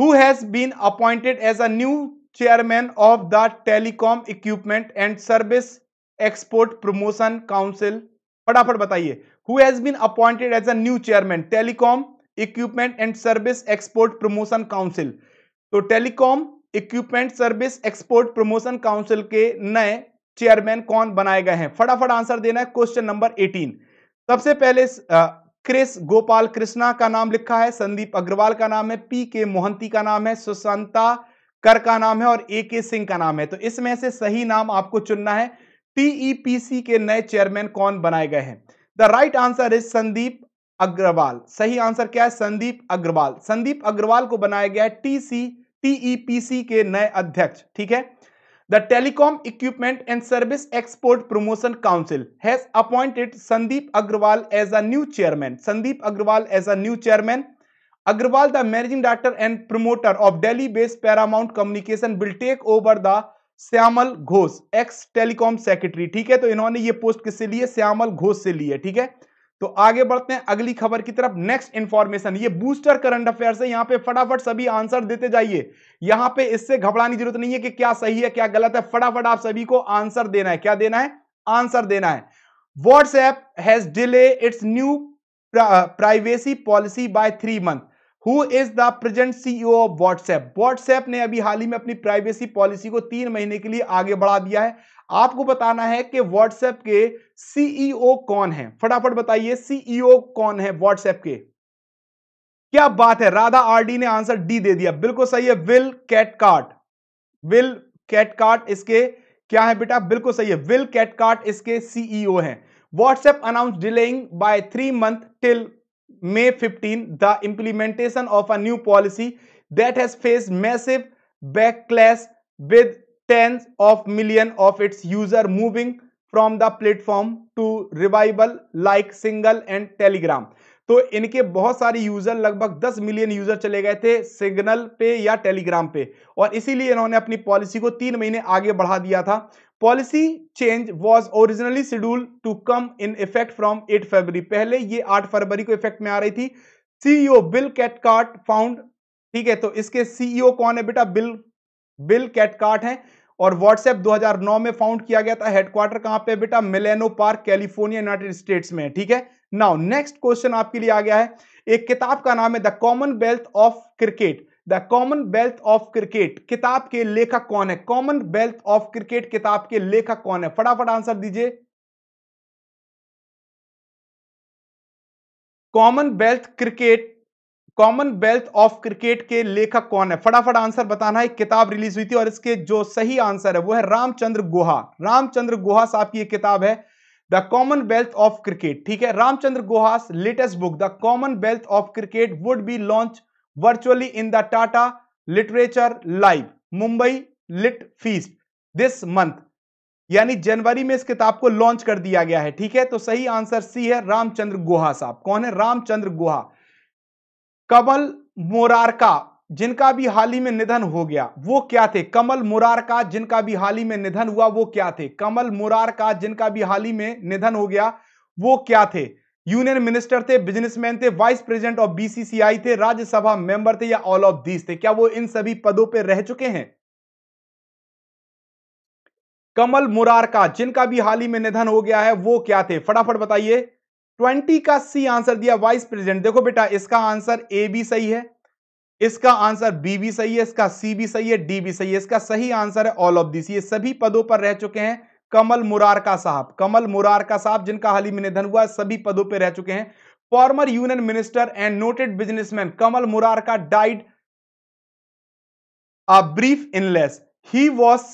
who has been appointed as a new chairman of the telecom equipment and service export promotion council फटाफट बताइए who has been appointed as a new chairman telecom equipment and service export promotion council तो telecom equipment service export promotion council के नए chairman कौन बनाए गए हैं फटाफट आंसर देना है क्वेश्चन नंबर 18 सबसे पहले क्रिस गोपाल कृष्णा का नाम लिखा है संदीप अग्रवाल का नाम है पी के मोहंती का नाम है सुशांता कर का नाम है और ए के सिंह का नाम है तो इसमें से सही नाम आपको चुनना है टीईपीसी e के नए चेयरमैन कौन बनाए गए हैं the right answer is Sandeep Agarwal सही आंसर क्या है संदीप अग्रवाल संदीप अग्रवाल को बनाया गया है टीसी टीईपीसी e के नए अध्यक्ष ठीक है the telecom equipment and service export promotion council has appointed Sandeep Agarwal as a new chairman Sandeep Agarwal as a new chairman Agarwal the managing director and promoter of Delhi based Paramount communication will take over the Shyamal Ghosh ex telecom secretary ठीक है तो इन्होंने ये post किससे लिए श्यामल घोष से लिए ठीक है तो आगे बढ़ते हैं अगली खबर की तरफ नेक्स्ट इंफॉर्मेशन ये बूस्टर करंट अफेयर से यहां पे फटाफट सभी आंसर देते जाइए यहां पे इससे घबराने की जरूरत नहीं है कि क्या सही है क्या गलत है फटाफट आप सभी को आंसर देना है क्या देना है आंसर देना है WhatsApp has delay its new privacy policy by three month who is the present CEO of WhatsApp WhatsApp ने अभी हाल ही में अपनी प्राइवेसी पॉलिसी को तीन महीने के लिए आगे बढ़ा दिया है आपको बताना है कि व्हाट्सएप के सीईओ e कौन है फटाफट बताइए सीईओ e कौन है व्हाट्सएप के क्या बात है राधा आरडी ने आंसर डी दे दिया बिल्कुल सही है विल कैटकार्ट विल कैटकार्ट इसके क्या है बेटा बिल्कुल सही है विल कैटकार्ट इसके सीईओ e हैं WhatsApp announce delaying by three month till May 15, the implementation of a new policy that has faced massive backlash with tens of millions of its users moving from the platform to rivals like Signal and Telegram तो इनके बहुत सारे user लगभग 10 million user चले गए थे signal पे या टेलीग्राम पे और इसीलिए इन्होंने अपनी पॉलिसी को तीन महीने आगे बढ़ा दिया था policy change was originally schedule to come in effect from 8 फरवरी पहले ये 8 फरवरी को इफेक्ट में आ रही थी सीईओ बिल कैटकार्ट फाउंड ठीक है तो इसके सीईओ e कौन है बेटा बिल बिल कैटकार्ट है और व्हाट्सएप 2009 में फाउंड किया गया था हेडक्वार्टर कहां पे बेटा Menlo Park California United States में ठीक है नाउ नेक्स्ट क्वेश्चन आपके लिए आ गया है एक किताब का नाम है the commonwealth of cricket the commonwealth of cricket किताब के लेखक कौन है कॉमन वेल्थ ऑफ क्रिकेट किताब के लेखक कौन है फटाफट आंसर दीजिए commonwealth cricket commonwealth of cricket के लेखक कौन है फटाफट आंसर बताना है किताब रिलीज हुई थी और इसके जो सही आंसर है वो है रामचंद्र गुहा रामचंद्र गुहा साहब की ये किताब है the commonwealth of cricket ठीक है Ramachandra Guha's latest book the commonwealth of cricket would be launch virtually in the Tata Literature Live Mumbai Lit Feast this month यानी जनवरी में इस किताब को लॉन्च कर दिया गया है ठीक है तो सही आंसर सी है रामचंद्र गुहा साहब कौन है रामचंद्र गुहा कमल मोरारका जिनका भी हाल ही में निधन हो गया वो क्या थे कमल मुरारका जिनका भी हाल ही में निधन हुआ वो क्या थे कमल मुरारका जिनका भी हाल ही में निधन हो गया वो क्या थे यूनियन मिनिस्टर थे बिजनेसमैन थे वाइस प्रेसिडेंट ऑफ बीसीसीआई थे राज्यसभा मेंबर थे या ऑल ऑफ दीज थे क्या वो इन सभी पदों पर रह चुके हैं कमल मुरार का जिनका भी हाल ही में निधन हो गया है वो क्या थे फटाफट बताइए ट्वेंटी का सी आंसर दिया वाइस प्रेसिडेंट देखो बेटा इसका आंसर ए भी सही है इसका आंसर बी भी सही है इसका सी भी सही है डी भी सही है इसका सही आंसर है ऑल ऑफ दिस ये सभी पदों पर रह चुके हैं कमल मुरारका साहब कमल मुरारका साहब जिनका हाल ही में निधन हुआ सभी पदों पर रह चुके हैं former union minister and noted businessman Kamal Murarka died इनलेस he illness. He was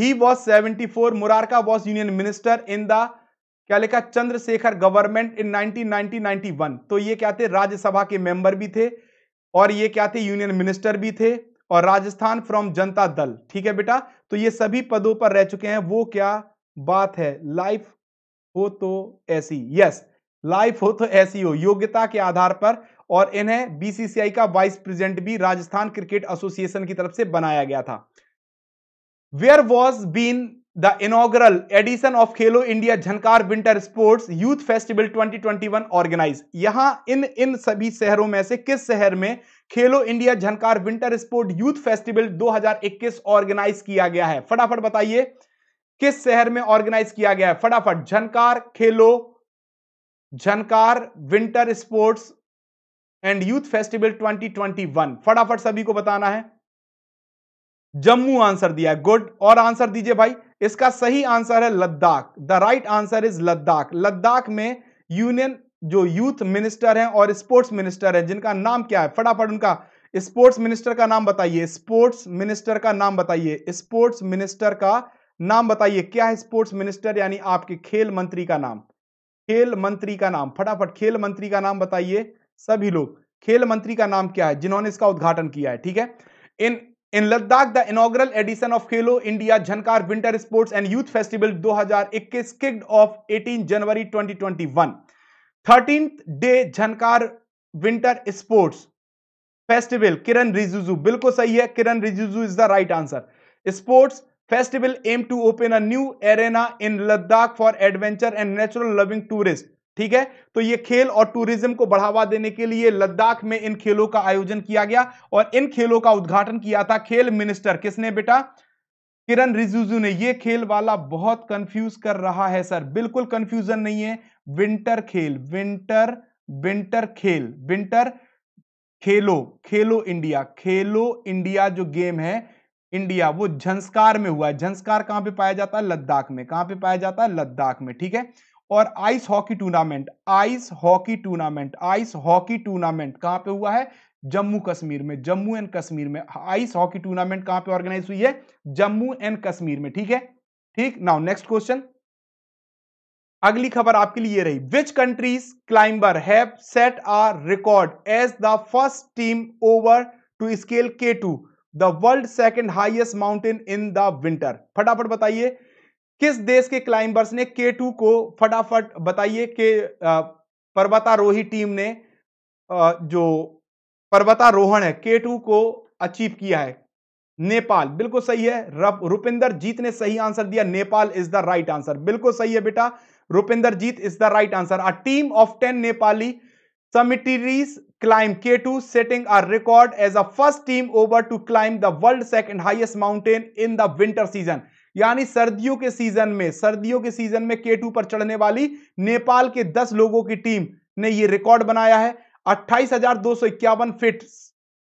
he was 74. Murarka was union minister in the क्या लिखा चंद्रशेखर गवर्नमेंट इन 1990-91 तो ये क्या थे राज्यसभा के मेंबर भी थे और ये क्या थे यूनियन मिनिस्टर भी थे और राजस्थान फ्रॉम जनता दल ठीक है बेटा तो ये सभी पदों पर रह चुके हैं वो क्या बात है लाइफ हो तो ऐसी यस लाइफ हो तो ऐसी हो योग्यता के आधार पर और इन्हें बीसीसीआई का वाइस प्रेसिडेंट भी राजस्थान क्रिकेट एसोसिएशन की तरफ से बनाया गया था where was been the inaugural edition of Khelo India Zanskar winter sports youth festival 2021 organise यहां इन इन सभी शहरों में से किस शहर में Khelo India Zanskar winter sport youth festival 2021 organise किया गया है फटाफट बताइए किस शहर में ऑर्गेनाइज किया गया है फटाफट Zanskar Khelo Zanskar winter sports and youth festival 2021 फटाफट सभी को बताना है जम्मू आंसर दिया गुड और आंसर दीजिए भाई इसका सही आंसर है Ladakh the right answer is Ladakh Ladakh में यूनियन जो यूथ मिनिस्टर हैं और स्पोर्ट्स मिनिस्टर हैं जिनका नाम क्या है फटाफट उनका स्पोर्ट्स मिनिस्टर का नाम बताइए स्पोर्ट्स मिनिस्टर का नाम बताइए स्पोर्ट्स मिनिस्टर का नाम बताइए क्या है स्पोर्ट्स मिनिस्टर यानी आपके खेल मंत्री का नाम खेल मंत्री का नाम फटाफट खेल मंत्री का नाम बताइए सभी लोग खेल मंत्री का नाम क्या है जिन्होंने इसका उद्घाटन किया है ठीक है in in Ladakh the inaugural edition of Khelo India Zanskar winter sports and youth festival 2021 हजार of 18 January 2021 twenty day Zanskar winter sports festival Kiren Rijiju बिल्कुल सही है Kiren Rijiju is the right answer sports festival aim to open a new arena in Ladakh for adventure and natural loving tourist ठीक है तो ये खेल और टूरिज्म को बढ़ावा देने के लिए लद्दाख में इन खेलों का आयोजन किया गया और इन खेलों का उद्घाटन किया था खेल मिनिस्टर किसने बेटा किरण रिजिजू ने ये खेल वाला बहुत कंफ्यूज कर रहा है सर बिल्कुल कंफ्यूजन नहीं है विंटर खेल विंटर विंटर खेल विंटर खेलो खेलो इंडिया खेलो इंडिया जो गेम है इंडिया वो झंस्कार में हुआ है झंस्कार कहां पे पाया जाता है लद्दाख में कहां पे पाया जाता है लद्दाख में ठीक है और ice hockey tournament ice hockey tournament ice hockey tournament कहां पे हुआ है जम्मू कश्मीर में जम्मू एंड कश्मीर में आइस हॉकी टूर्नामेंट कहां पे ऑर्गेनाइज हुई है जम्मू एंड कश्मीर में ठीक है ठीक नाउ नेक्स्ट क्वेश्चन अगली खबर आपके लिए रही which country's climber have set a record as the first team ever to scale K two the world second highest mountain in the winter फटाफट बताइए किस देश के क्लाइंबर्स ने के टू को फटाफट बताइए कि पर्वतारोही टीम ने जो पर्वतारोहण है के टू को अचीव किया है नेपाल बिल्कुल सही है रुपिंदर जीत ने सही आंसर दिया Nepal is the right answer बिल्कुल सही है बेटा Rupinder Jeet is the right answer a team of ten Nepali summiteers के K2 setting are record as a first team ever to climb the world second highest mountain in the winter season यानी सर्दियों के season में सर्दियों के सीजन में के पर चढ़ने वाली नेपाल के दस लोगों की टीम ने ये रिकॉर्ड बनाया है अट्ठाईस हजार दो सौ इक्यावन feet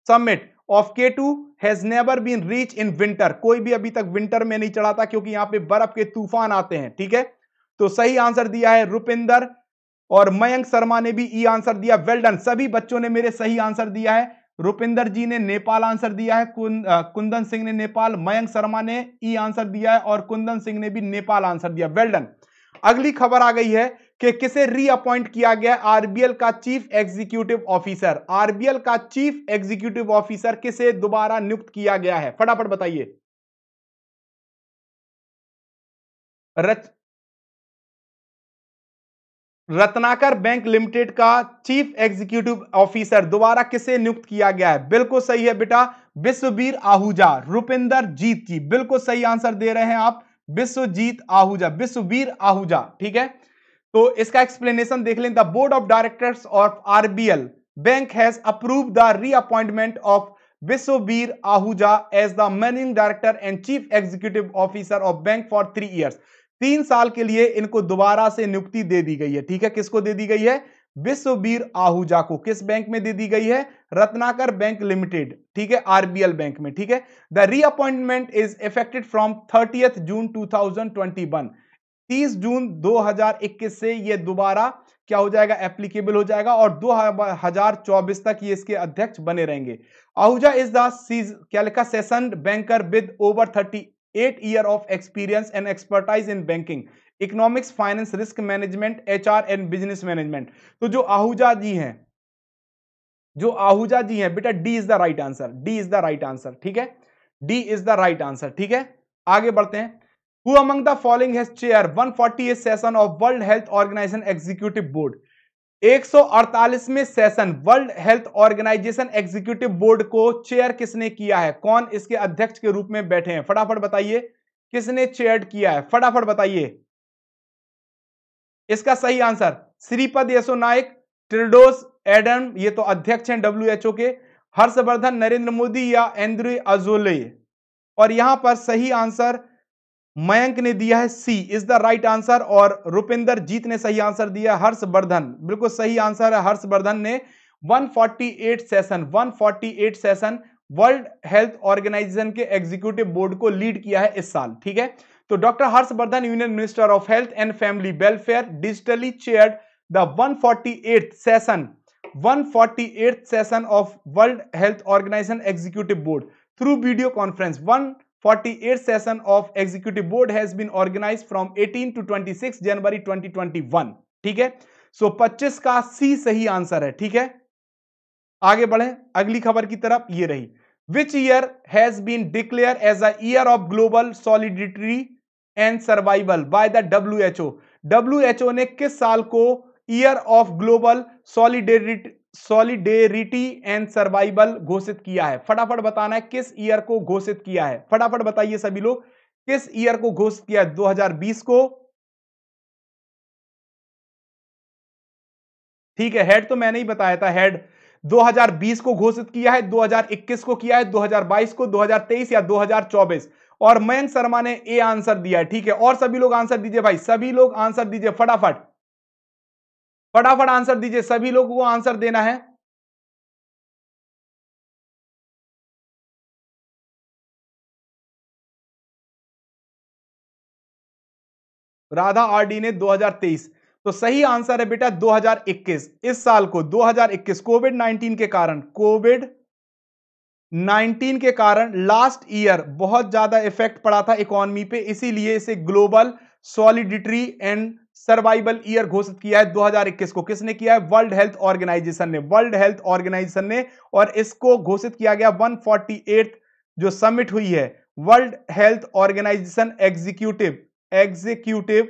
summit of K two has never been reach in winter कोई भी अभी तक विंटर में नहीं चढ़ाता क्योंकि यहां पे बर्फ के तूफान आते हैं ठीक है तो सही आंसर दिया है रुपिंदर और मयंक शर्मा ने भी ई आंसर दिया वेल डन सभी बच्चों ने मेरे सही आंसर दिया है रुपिंदर जी ने नेपाल आंसर दिया है आ, कुंदन सिंह ने नेपाल मयंक शर्मा ने ई आंसर दिया है और कुंदन सिंह ने भी नेपाल आंसर दिया वेल्डन अगली खबर आ गई है कि किसे रीअपॉइंट किया गया आरबीएल का चीफ एग्जीक्यूटिव ऑफिसर आरबीएल का चीफ एग्जीक्यूटिव ऑफिसर किसे दोबारा नियुक्त किया गया है फटाफट बताइए रच रत्नाकर बैंक लिमिटेड का चीफ एग्जीक्यूटिव ऑफिसर दोबारा किसे नियुक्त किया गया है बिल्कुल सही है बेटा विश्ववीर आहूजा रुपिंदर जीत जी बिल्कुल सही आंसर दे रहे हैं आप विश्वजीत आहूजा विश्ववीर आहूजा ठीक है तो इसका एक्सप्लेनेशन देख लें the board of directors of RBL bank has approve the reappointment of Vishwavir Ahuja as the managing director and chief executive officer of bank for three years तीन साल के लिए इनको दोबारा से नियुक्ति दे दी गई है ठीक है किसको दे दी गई है विश्ववीर आहूजा को किस बैंक में दे दी गई है रत्नाकर बैंक लिमिटेड ठीक है आरबीएल बैंक में ठीक है the reappointment is effected from thirty June 2021 30 जून 2021 से ये दोबारा क्या हो जाएगा एप्लीकेबल हो जाएगा और 2024 तक ये इसके अध्यक्ष बने रहेंगे आहूजा इज दीज क्या लिखा seasoned banker with over thirty eight year of experience and expertise in banking economics finance risk management R and business management तो जो आहूजा जी हैं जो आहूजा जी हैं बेटा D is the right answer D is the right answer ठीक है D is the right answer ठीक है आगे बढ़ते हैं who among the following has chair 148 session of world health organization executive board में session world health organization executive board को chair किसने किया है कौन इसके अध्यक्ष के रूप में बैठे हैं फटाफट बताइए किसने चेयर किया है फटाफट बताइए इसका सही answer Shripad Yesso Naik Tedros Adhanom ये तो अध्यक्ष हैं डब्ल्यूएचओ के हर्षवर्धन नरेंद्र मोदी या एंद्रे अजोले और यहां पर सही आंसर मयंक ने दिया है C is the right answer और रुपिंदर जीत ने सही आंसर दिया हर्षवर्धन बिल्कुल सही आंसर है हर्षवर्धन ने 148 session 148 session world health organization के एग्जीक्यूटिव बोर्ड को लीड किया है इस साल ठीक है तो doctor Harshvardhan union minister of health and family welfare digitally chaired the one session 148 session of world health organization executive board through video conference one 48th session of executive board has been organized from 18 to 26 January 2021 ठीक है so so, 25 का सी सही answer है ठीक है आगे बढ़े अगली खबर की तरफ ये रही which year has been declare as a year of global solidarity and survival by the W H O W H O ने किस साल को year of global solidarity solidarity and survival घोषित किया है फटाफट बताना है किस ईयर को घोषित किया है फटाफट बताइए सभी लोग किस ईयर को घोषित किया है 2020 को ठीक है हेड तो मैंने ही बताया था हेड 2020 को घोषित किया है 2021 को किया है 2022 को 2023 या 2024 और मयंक शर्मा ने ए आंसर दिया है ठीक है और सभी लोग आंसर दीजिए भाई सभी लोग आंसर दीजिए फटाफट फटाफट आंसर दीजिए सभी लोगों को आंसर देना है राधा आरडी ने 2023 तो सही आंसर है बेटा 2021 इस साल को 2021 कोविड 19 के कारण कोविड 19 के कारण लास्ट ईयर बहुत ज्यादा इफेक्ट पड़ा था इकोनॉमी पे इसीलिए इसे global solidarity and survival year घोषित किया है 2021 को किसने किया है वर्ल्ड हेल्थ ऑर्गेनाइजेशन ने वर्ल्ड हेल्थ ऑर्गेनाइजेशन ने और इसको घोषित किया गया 148 जो समिट हुई है world health organization executive executive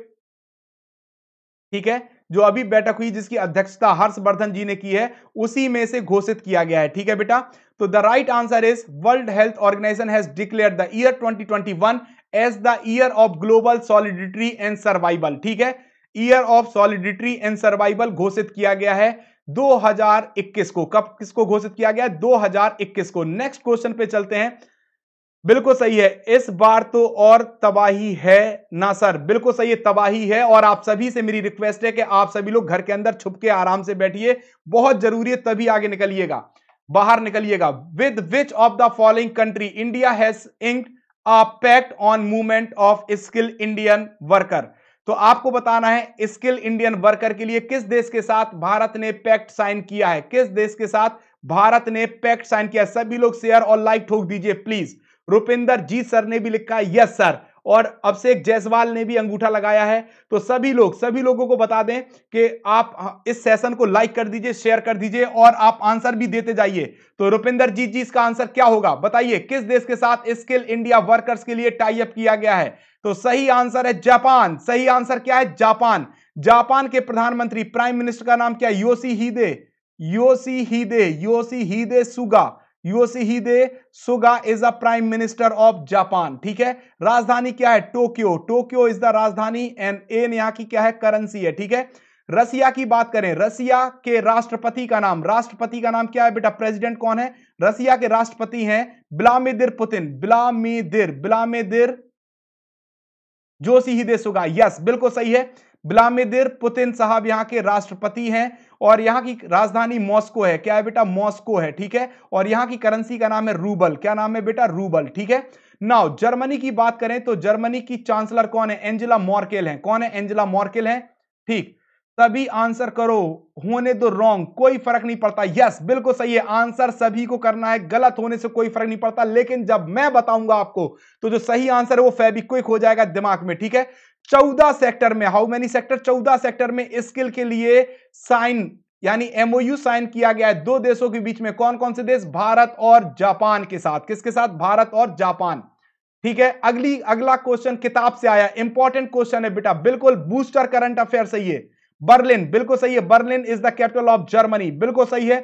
ठीक है जो अभी बैठक हुई जिसकी अध्यक्षता हर्षवर्धन जी ने की है उसी में से घोषित किया गया है ठीक है बेटा तो the right answer is world health organization has declare the year 2021 as the year of global solidarity and survival ठीक है year of solidarity and survival घोषित किया गया है 2021 को कब किसको घोषित किया गया 2021 को नेक्स्ट क्वेश्चन पे चलते हैं बिल्कुल सही है इस बार तो और तबाही है ना सर बिल्कुल सही है तबाही है और आप सभी से मेरी रिक्वेस्ट है कि आप सभी लोग घर के अंदर छुप के आराम से बैठिए बहुत जरूरी है तभी आगे निकलिएगा बाहर निकलिएगा with which of the following country India has ink a pact on movement of skill Indian worker तो आपको बताना है स्किल इंडियन वर्कर के लिए किस देश के साथ भारत ने पैक्ट साइन किया है किस देश के साथ भारत ने पैक्ट साइन किया सभी लोग शेयर और लाइक ठोक दीजिए प्लीज रुपिंदर जी सर ने भी लिखा यस सर और अभिषेक जयसवाल ने भी अंगूठा लगाया है तो सभी लोग सभी लोगों को बता दें कि आप इस सेशन को लाइक कर दीजिए शेयर कर दीजिए और आप आंसर भी देते जाइए तो रुपिंदर जीत जी इसका आंसर क्या होगा बताइए किस देश के साथ स्किल इंडिया वर्कर्स के लिए टाई अप किया गया है तो सही आंसर है जापान सही आंसर क्या है जापान जापान के प्रधानमंत्री प्राइम मिनिस्टर का नाम क्या Yoshihide Yoshihide Yoshihide Suga Yoshihide Suga is a prime minister of Japan ठीक है राजधानी क्या है टोक्यो टोक्यो इज द राजधानी एंड एन यहां की क्या है करेंसी है ठीक है रसिया की बात करें रसिया के राष्ट्रपति का नाम राष्ट्रपति का नाम क्या है बेटा प्रेसिडेंट कौन है रसिया के राष्ट्रपति हैं ब्लामिदिर पुतिन ब्लामिदिर ब्लामिदिर जोशी ही सुगा यस बिल्कुल सही है ब्लामिदिर पुतिन साहब यहाँ के राष्ट्रपति हैं और यहाँ की राजधानी मॉस्को है क्या है बेटा मॉस्को है ठीक है और यहाँ की करेंसी का नाम है रूबल क्या नाम है बेटा रूबल ठीक है नाउ जर्मनी की बात करें तो जर्मनी की चांसलर कौन है एंजेला मॉर्केल है कौन है एंजेला मॉर्केल है ठीक सभी आंसर करो होने दो रॉन्ग कोई फर्क नहीं पड़ता यस बिल्कुल सही है आंसर सभी को करना है गलत होने से कोई फर्क नहीं पड़ता लेकिन जब मैं बताऊंगा आपको तो जो सही आंसर है वो फेबिक्विक हो जाएगा दिमाग में ठीक है चौदह सेक्टर में हाउ मेनी सेक्टर चौदह सेक्टर में स्किल के लिए साइन यानी एमओयू साइन किया गया है दो देशों के बीच में कौन कौन से देश भारत और जापान के साथ किसके साथ भारत और जापान ठीक है अगली अगला क्वेश्चन किताब से आया इंपॉर्टेंट क्वेश्चन है बेटा बिल्कुल बूस्टर करंट अफेयर सही है बर्लिन बिल्कुल सही है Berlin is the capital of Germany बिल्कुल सही है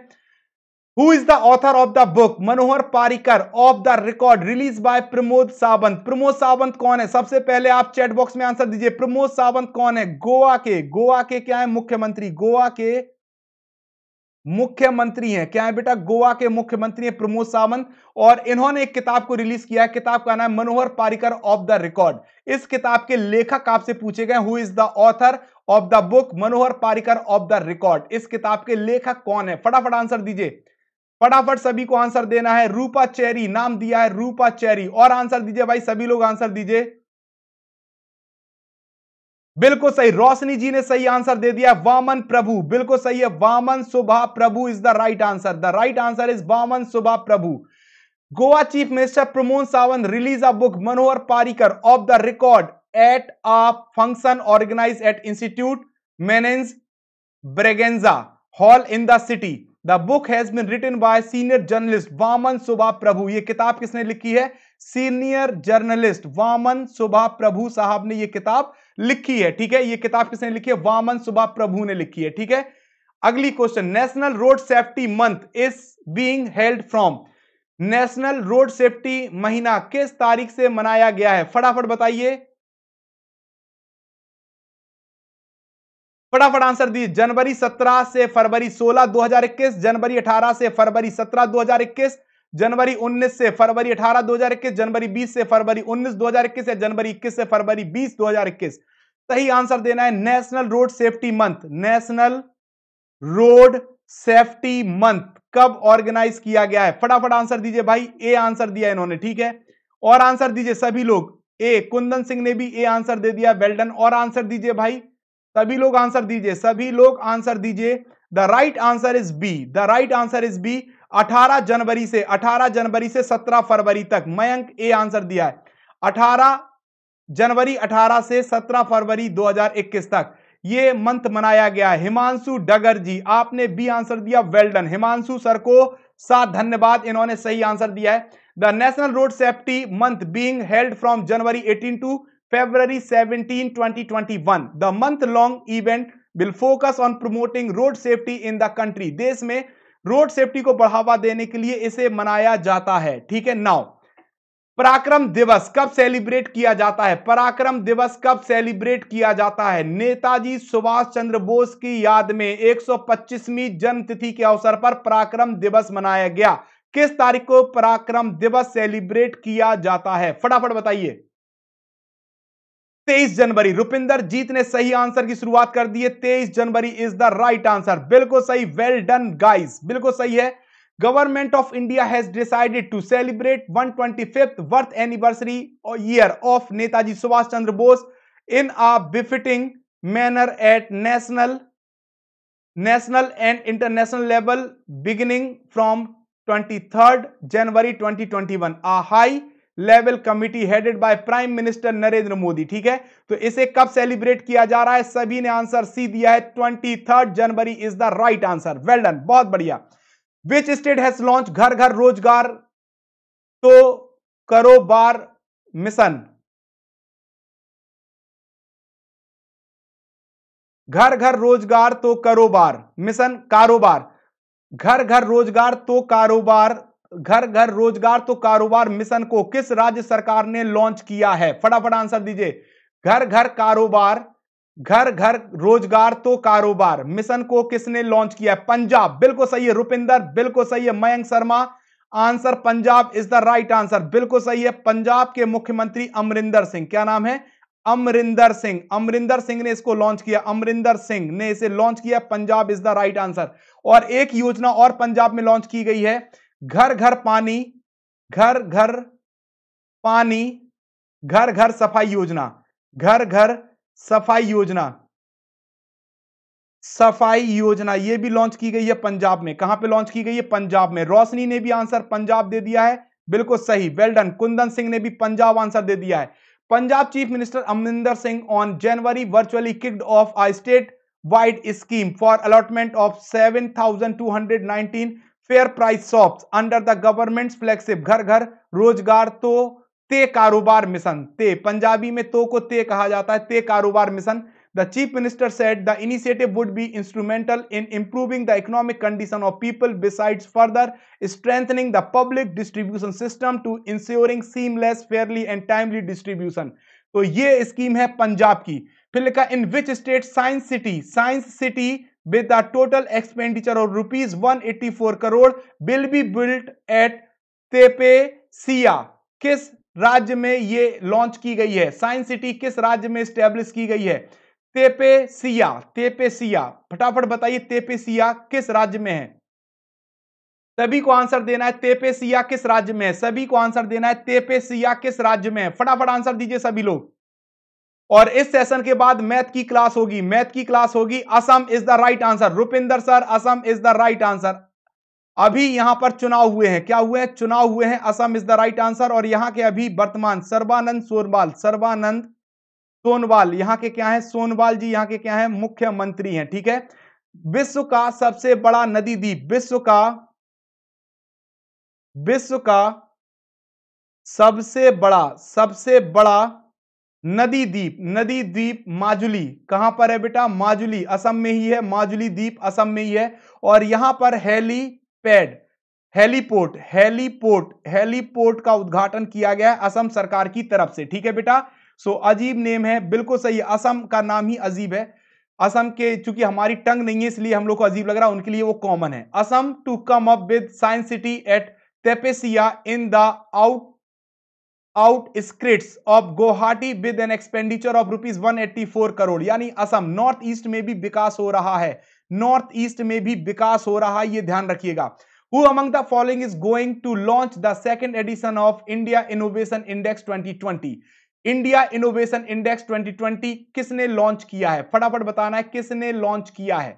Who is the author of the book Manohar Parrikar off the record release by Pramod Sawant Pramod Sawant कौन है सबसे पहले आप चैट बॉक्स में आंसर दीजिए प्रमोद सावंत कौन है गोवा के गोवा के क्या है मुख्यमंत्री गोवा के मुख्यमंत्री हैं क्या है बेटा गोवा के मुख्यमंत्री हैं प्रमोद सावंत और इन्होंने एक किताब को रिलीज किया है किताब का नाम Manohar Parrikar off the record इस किताब के लेखक आपसे पूछे गए who is the author of the book Manohar Parrikar off the record इस किताब के लेखक कौन है फटाफट आंसर दीजिए फटाफट सभी को आंसर देना है रूपा चेरी नाम दिया है रूपा चेरी और आंसर दीजिए भाई सभी लोग आंसर दीजिए बिल्कुल सही रोशनी जी ने सही आंसर दे दिया वामन प्रभु बिल्कुल सही है Waman Subha Prabhu is the right answer the right answer is Waman Subha Prabhu Goa chief minister Pramod Sawant release a book Manohar Parrikar off the record at a function organize at institute Menezes Braganza hall in the city the book has been written by senior journalist Waman Subha Prabhu ये किताब किसने लिखी है senior journalist Waman Subha Prabhu साहब ने यह किताब लिखी है ठीक है ये किताब किसने लिखी है वामन सुभा प्रभु ने लिखी है ठीक है अगली question national road safety month is being held from national road safety महीना किस तारीख से मनाया गया है फटाफट बताइए फटाफट आंसर दीजिए जनवरी 17 से फरवरी 16 2021 जनवरी 18 से फरवरी 17 2021 जनवरी 19 से फरवरी 18 2021 जनवरी 20 से फरवरी 19 2021 या जनवरी 21 से फरवरी 20 2021 सही आंसर देना है national road safety month national road safety month कब ऑर्गेनाइज किया गया है फटाफट आंसर दीजिए भाई ए आंसर दिया इन्होंने ठीक है और आंसर दीजिए सभी लोग ए कुंदन सिंह ने भी ए आंसर दे दिया बेल्डन और आंसर दीजिए भाई सभी लोग आंसर दीजिए सभी लोग आंसर दीजिए the right answer is B the right answer is B 18 जनवरी से 18 जनवरी से 17 फरवरी तक मयंक ए आंसर दिया है 18 जनवरी 18 से 17 फरवरी 2021 तक ये मंथ मनाया गया है हिमांशु डगर जी आपने बी आंसर दिया वेल्डन हिमांशु सर को सात धन्यवाद इन्होंने सही आंसर दिया है the national road safety month being held from January eighteen to February 17, 2021. The month-long event will focus on promoting road safety in the country. देश में रोड सेफ्टी को बढ़ावा देने के लिए इसे मनाया जाता है ठीक है नाउ पराक्रम दिवस कब सेलिब्रेट किया जाता है पराक्रम दिवस कब सेलिब्रेट किया जाता है नेताजी सुभाष चंद्र बोस की याद में 125वीं जन्मतिथि के अवसर पर पराक्रम दिवस मनाया गया किस तारीख को पराक्रम दिवस सेलिब्रेट किया जाता है फटाफट बताइए तेईस जनवरी रुपिंदर जीत ने सही आंसर की शुरुआत कर दी है तेईस जनवरी इज द राइट आंसर बिल्कुल सही वेल डन गाइस बिल्कुल सही है government of India has decided to celebrate one twenty fifth birth anniversary year of Netaji Subhash Chandra Bose in a befitting manner at national national and international level beginning from 23rd twenty 2021. A high level committee headed by prime minister Narendra Modi ठीक है तो इसे कब celebrate किया जा रहा है सभी ने आंसर सी दिया है twenty January is the right answer well done बहुत बढ़िया विच स्टेट हैज लॉन्च घर घर रोजगार तो करो बार मिशन घर घर रोजगार तो करोबार मिशन कारोबार घर घर रोजगार तो कारोबार घर घर रोजगार तो कारोबार मिशन को किस राज्य सरकार ने लॉन्च किया है फटाफट आंसर दीजिए घर घर कारोबार घर घर रोजगार तो कारोबार मिशन को किसने लॉन्च किया है पंजाब बिल्कुल सही है रुपिंदर बिल्कुल सही है Mayank Sharma answer Punjab is the right answer बिल्कुल सही है पंजाब के मुख्यमंत्री अमरिंदर सिंह क्या नाम है अमरिंदर सिंह अमरिंदर सिंह ने इसको लॉन्च किया अमरिंदर सिंह ने इसे लॉन्च किया Punjab is the right answer और एक योजना और पंजाब में लॉन्च की गई है घर घर पानी घर घर पानी घर घर सफाई योजना घर घर सफाई योजना सफाई योजना यह भी लॉन्च की गई है पंजाब में कहां पे लॉन्च की गई है पंजाब में रोशनी ने भी आंसर पंजाब दे दिया है बिल्कुल सही वेल्डन कुंदन सिंह ने भी पंजाब आंसर दे दिया है Punjab chief minister Amarinder Singh on January virtually kicked off a state wide scheme for allotment of seven fair price shops under the government flagship Ghar Ghar रोजगार तो ते कारोबार मिशन ते पंजाबी में तो को ते कहा जाता है te Karobar mission the chief minister set the initiative would be instrumental in improving the economic condition of people besides further strengthening the public distribution system to insuring seamless fairly and timely distribution तो ये scheme है पंजाब की फिर लिखा in which state science city science city with a total expenditure of rupees 184 crore will be built at Tepesia किस राज्य में ये लॉन्च की गई है साइंस सिटी किस राज्य में स्टेब्लिश की गई है तेपेसिया तेपेसिया फटाफट बताइए तेपेसिया किस राज्य में है सभी को आंसर देना है तेपेसिया किस राज्य में है सभी को आंसर देना है तेपेसिया किस राज्य में है फटाफट आंसर दीजिए सभी लोग और इस सेशन के बाद मैथ की क्लास होगी मैथ की क्लास होगी Assam is the right answer Rupinder sir Assam is the right answer अभी यहां पर चुनाव हुए हैं क्या हुए हैं चुनाव हुए हैं Assam is the right answer और यहां के अभी वर्तमान सर्वानंद सोनवाल सर्वानंद सोनवाल यहां के क्या है सोनवाल जी यहां के क्या है मुख्यमंत्री हैं ठीक है विश्व का सबसे बड़ा नदी द्वीप विश्व का विश्व का सबसे बड़ा सबसे बड़ा नदी द्वीप नदी द्वीप माजुली कहां पर है बेटा माजुली असम में ही है माजुली द्वीप असम में ही है और यहां पर हेलीपैड हेलीपोर्ट हेलीपोर्ट हेलीपोर्ट का उद्घाटन किया गया है असम सरकार की तरफ से ठीक है बेटा सो अजीब नेम है बिल्कुल सही असम का नाम ही अजीब है असम के चूंकि हमारी टंग नहीं है इसलिए हम लोग को अजीब लग रहा है उनके लिए वो कॉमन है Assam to come up with science city at Tepesia in the outskirts of Guwahati with an expenditure of rupees one eighty four crore यानी असम नॉर्थ ईस्ट में भी विकास हो रहा है नॉर्थ ईस्ट में भी विकास हो रहा है ये ध्यान रखिएगा Who among the following is going to launch the second edition of India Innovation Index 2020? India innovation index 2020 किसने लॉन्च किया है फटाफट बताना है किसने लॉन्च किया है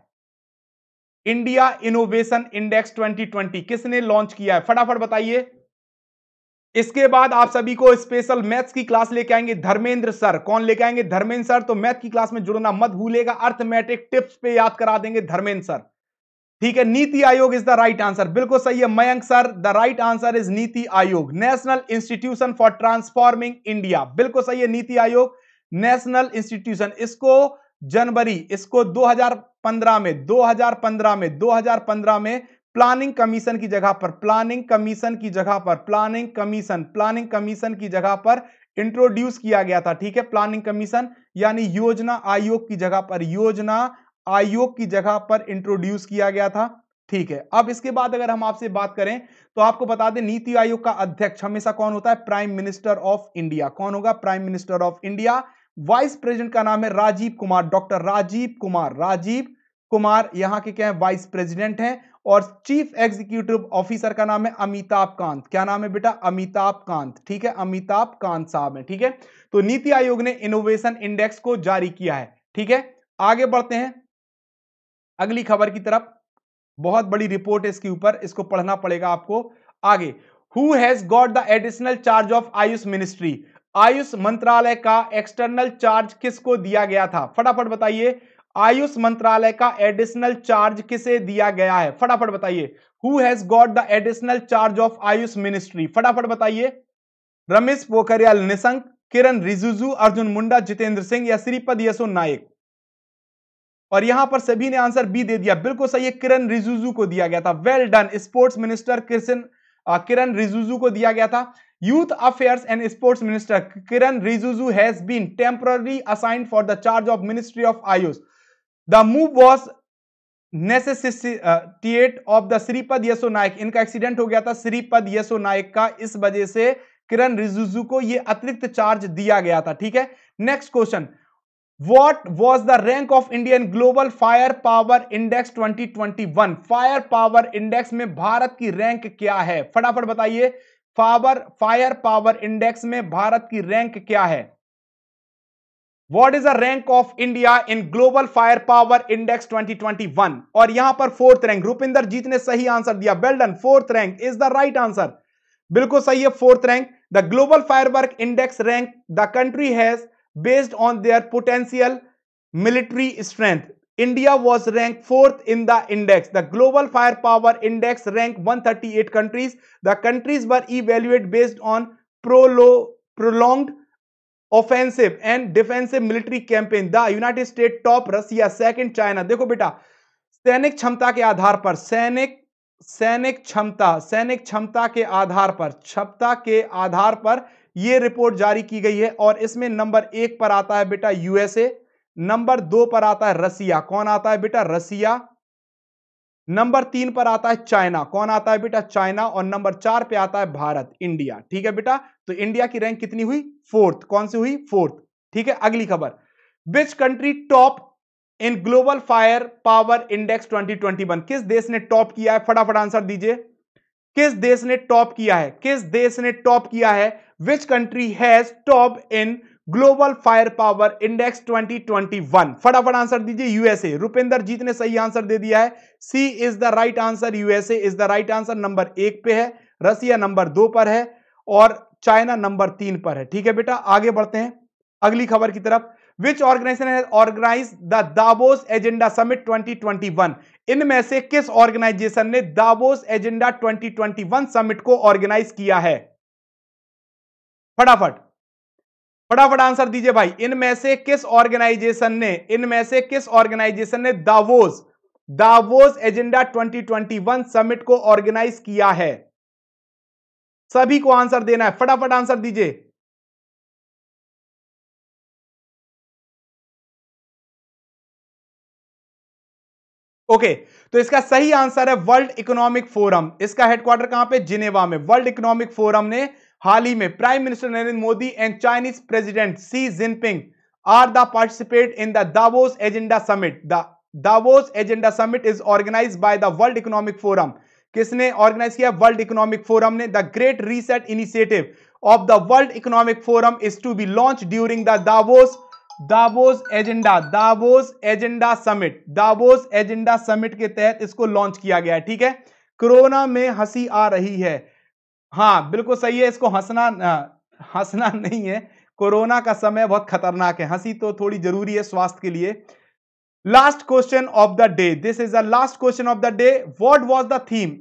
इंडिया इनोवेशन इंडेक्स 2020 किसने लॉन्च किया है फटाफट बताइए इसके बाद आप सभी को स्पेशल मैथ्स की क्लास लेके आएंगे धर्मेंद्र सर कौन लेके आएंगे धर्मेंद्र सर तो मैथ की क्लास में जुड़ना मत भूलेगा अर्थमेटिक टिप्स पे याद करा देंगे धर्मेंद्र सर ठीक है नीति आयोग इज द राइट आंसर बिल्कुल सही है Mayank sir the right answer is NITI Aayog national institution for transforming India बिल्कुल सही है नीति आयोग नेशनल इंस्टीट्यूशन इसको जनवरी इसको 2015 में 2015 में 2015 में प्लानिंग कमीशन की जगह पर प्लानिंग कमीशन की जगह पर प्लानिंग कमीशन प्लानिंग कमीशन की जगह पर इंट्रोड्यूस किया गया था ठीक है प्लानिंग कमीशन यानी योजना आयोग की जगह पर योजना आयोग की जगह पर इंट्रोड्यूस किया गया था ठीक है अब इसके बाद अगर हम आपसे बात करें तो आपको बता दें नीति आयोग का अध्यक्ष हमेशा कौन होता है प्राइम मिनिस्टर ऑफ इंडिया कौन होगा prime minister of India vice president का नाम है राजीव कुमार डॉक्टर राजीव कुमार राजीव कुमार यहां के क्या है वाइस प्रेसिडेंट हैं और चीफ एग्जीक्यूटिव ऑफिसर का नाम है अमिताभ कांत क्या नाम है बेटा अमिताभ कांत ठीक है अमिताभ कांत साहब है ठीक है तो नीति आयोग ने इनोवेशन इंडेक्स को जारी किया है ठीक है आगे बढ़ते हैं अगली खबर की तरफ बहुत बड़ी रिपोर्ट है इसके ऊपर इसको पढ़ना पड़ेगा आपको आगे who has got the additional charge of AYUSH ministry AYUSH मंत्रालय का एक्सटर्नल चार्ज किसको दिया गया था फटाफट बताइए आयुष मंत्रालय का एडिशनल चार्ज किसे दिया गया है फटाफट बताइए who has got the additional charge of AYUSH ministry फटाफट बताइए रमेश पोखरियाल निशंक किरण रिजुजू अर्जुन मुंडा जितेंद्र सिंह या श्रीपद यशो नायक और यहां पर सभी ने आंसर बी दे दिया बिल्कुल सही है किरण रिजुजू को दिया गया था well done sports minister Kishan Kiren Rijiju को दिया गया था youth affairs and sports minister Kiren Rijiju has been temporary assigned for the charge of ministry of AYUSH The move was necessitate of the Shripad Yesso Naik इनका एक्सीडेंट हो गया था श्रीपद यशो नायक का इस वजह से किरण रिजिजू को यह अतिरिक्त चार्ज दिया गया था ठीक है next question what was the rank of Indian global fire power index 2021 fire power index में भारत की रैंक क्या है फटाफट बताइए फावर फायर पावर इंडेक्स में भारत की रैंक क्या है what is the rank of India in global fire power index 2021 और यहां पर फोर्थ रैंक रुपिंदर जीत ने सही आंसर दिया well done fourth rank is the right answer बिल्कुल सही है fourth rank the global fire work index rank the country has based on their potential military strength India was ranked fourth in the index. The global firepower index ranked 138 countries. The countries were evaluated based on prolonged offensive and defensive military campaign the united state top Russia second China देखो बेटा सैनिक क्षमता के आधार पर सैनिक सैनिक क्षमता सैनिक क्षमता के आधार पर क्षमता के आधार पर यह रिपोर्ट जारी की गई है और इसमें नंबर एक पर आता है बेटा यूएसए नंबर दो पर आता है रसिया कौन आता है बेटा रसिया नंबर तीन पर आता है चाइना कौन आता है बेटा चाइना और नंबर चार पे आता है भारत इंडिया ठीक है बेटा तो इंडिया की रैंक कितनी हुई फोर्थ कौन सी हुई फोर्थ ठीक है अगली खबर which country top in global fire power index 2021 किस देश ने टॉप किया है फटाफट आंसर दीजिए किस देश ने टॉप किया है किस देश ने टॉप किया है which country has top in global fire power index 2021 फटाफट आंसर दीजिए यूएसए रुपेंद्र जीत ने सही आंसर दे दिया है C is the right answer USA is the right answer number एक पे है रसिया नंबर दो पर है और चाइना नंबर तीन पर है ठीक है बेटा आगे बढ़ते हैं अगली खबर की तरफ which organisation organise the Davos agenda summit 2021 इनमें से किस ऑर्गेनाइजेशन ने दाबोस एजेंडा 2021 समिट को ऑर्गेनाइज किया है फटाफट फटाफट आंसर दीजिए भाई इनमें से किस ऑर्गेनाइजेशन ने इनमें से किस ऑर्गेनाइजेशन ने दावोज दावोज एजेंडा 2021 समिट को ऑर्गेनाइज किया है सभी को आंसर देना है फटाफट आंसर दीजिए ओके तो इसका सही आंसर है वर्ल्ड इकोनॉमिक फोरम इसका हेडक्वार्टर कहां पे जिनेवा में वर्ल्ड इकोनॉमिक फोरम ने हाल ही में prime minister Narendra Modi and Chinese president Xi Jinping are the participate in the Davos agenda summit the Davos agenda summit is organise by the world economic forum किसने organise किया world economic forum ने the great reset initiative of the world economic forum is to be launch during the Davos Davos agenda Davos agenda summit Davos agenda summit के तहत इसको launch किया गया ठीक है कोरोना में हंसी आ रही है हाँ बिल्कुल सही है इसको हंसना हंसना [laughs] नहीं है कोरोना का समय बहुत खतरनाक है हंसी तो थोड़ी जरूरी है स्वास्थ्य के लिए last question of the day this is the last question of the day what was the theme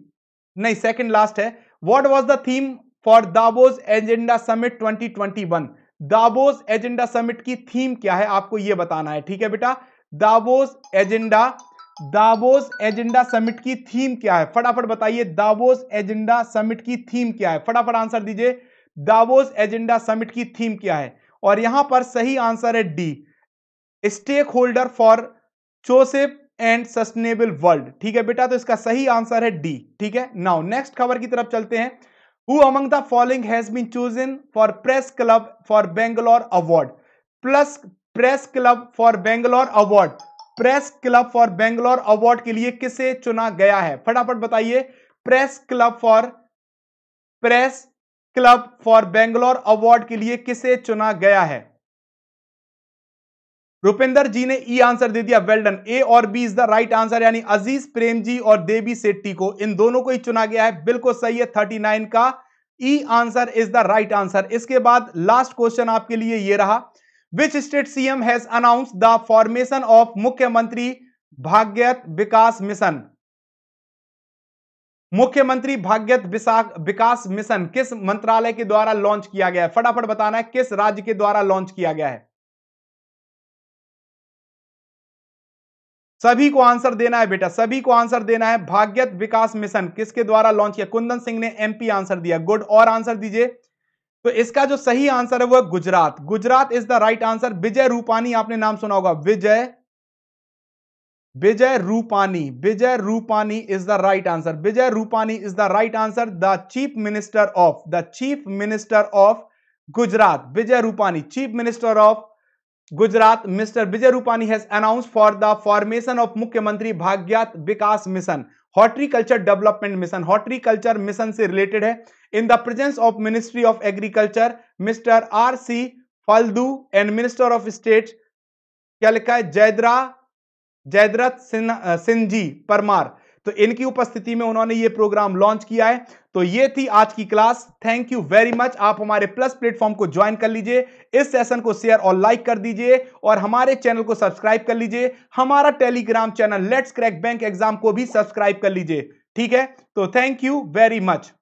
नहीं सेकंड लास्ट है what was the theme for Davos agenda summit 2021 Davos agenda summit की थीम क्या है आपको यह बताना है ठीक है बेटा Davos agenda Davos agenda summit की थीम क्या है फटाफट बताइए दावोस एजेंडा समिट की थीम क्या है फटाफट आंसर दीजिए दावोस एजेंडा समिट की थीम क्या है और यहां पर सही आंसर है डी स्टेक होल्डर फॉर चोसेफ एंड सस्टेनेबल वर्ल्ड ठीक है बेटा तो इसका सही आंसर है डी ठीक है नाउ नेक्स्ट खबर की तरफ चलते हैं who among the following has been chosen for press club for Bangalore award plus press club for Bangalore award press club for Bangalore award के लिए किसे चुना गया है फटाफट बताइए press club for press club for Bangalore award के लिए किसे चुना गया है रुपेंद्र जी ने ई आंसर दे दिया वेल्डन ए और B is the right answer यानी अजीज प्रेम जी और देवी सेट्टी को इन दोनों को ही चुना गया है बिल्कुल सही है थर्टी नाइन का E answer is the right answer इसके बाद लास्ट क्वेश्चन आपके लिए ये रहा which state CM has announce the formation of मुख्यमंत्री भाग्यत विकास मिशन मुख्यमंत्री भाग्यत विकास मिशन किस मंत्रालय के द्वारा लॉन्च किया गया है फटाफट बताना है किस राज्य के द्वारा लॉन्च किया गया है सभी को आंसर देना है बेटा सभी को आंसर देना है भाग्यत विकास मिशन किसके द्वारा लॉन्च किया कुंदन सिंह ने एमपी आंसर दिया गुड और आंसर दीजिए तो इसका जो सही आंसर है वो है Gujarat Gujarat is the right answer Vijay Rupani आपने नाम सुना होगा Vijay Vijay Rupani Vijay Rupani is the right answer Vijay Rupani is the right answer the chief minister of the chief minister of Gujarat Vijay Rupani chief minister of Gujarat mister Vijay Rupani has announce for the formation of मुख्यमंत्री भाग्यात विकास mission horticulture development mission horticulture mission से related है in the presence of ministry of agriculture mister R C Faldu and minister of state क्या लिखा है जयद्रा जयद्रथ सिंह परमार तो इनकी उपस्थिति में उन्होंने ये प्रोग्राम लॉन्च किया है तो ये थी आज की class thank you very much आप हमारे प्लस प्लेटफॉर्म को ज्वाइन कर लीजिए इस सेशन को शेयर और लाइक कर दीजिए और हमारे चैनल को सब्सक्राइब कर लीजिए हमारा Telegram channel let's crack bank exam को भी सब्सक्राइब कर लीजिए ठीक है तो थैंक यू वेरी मच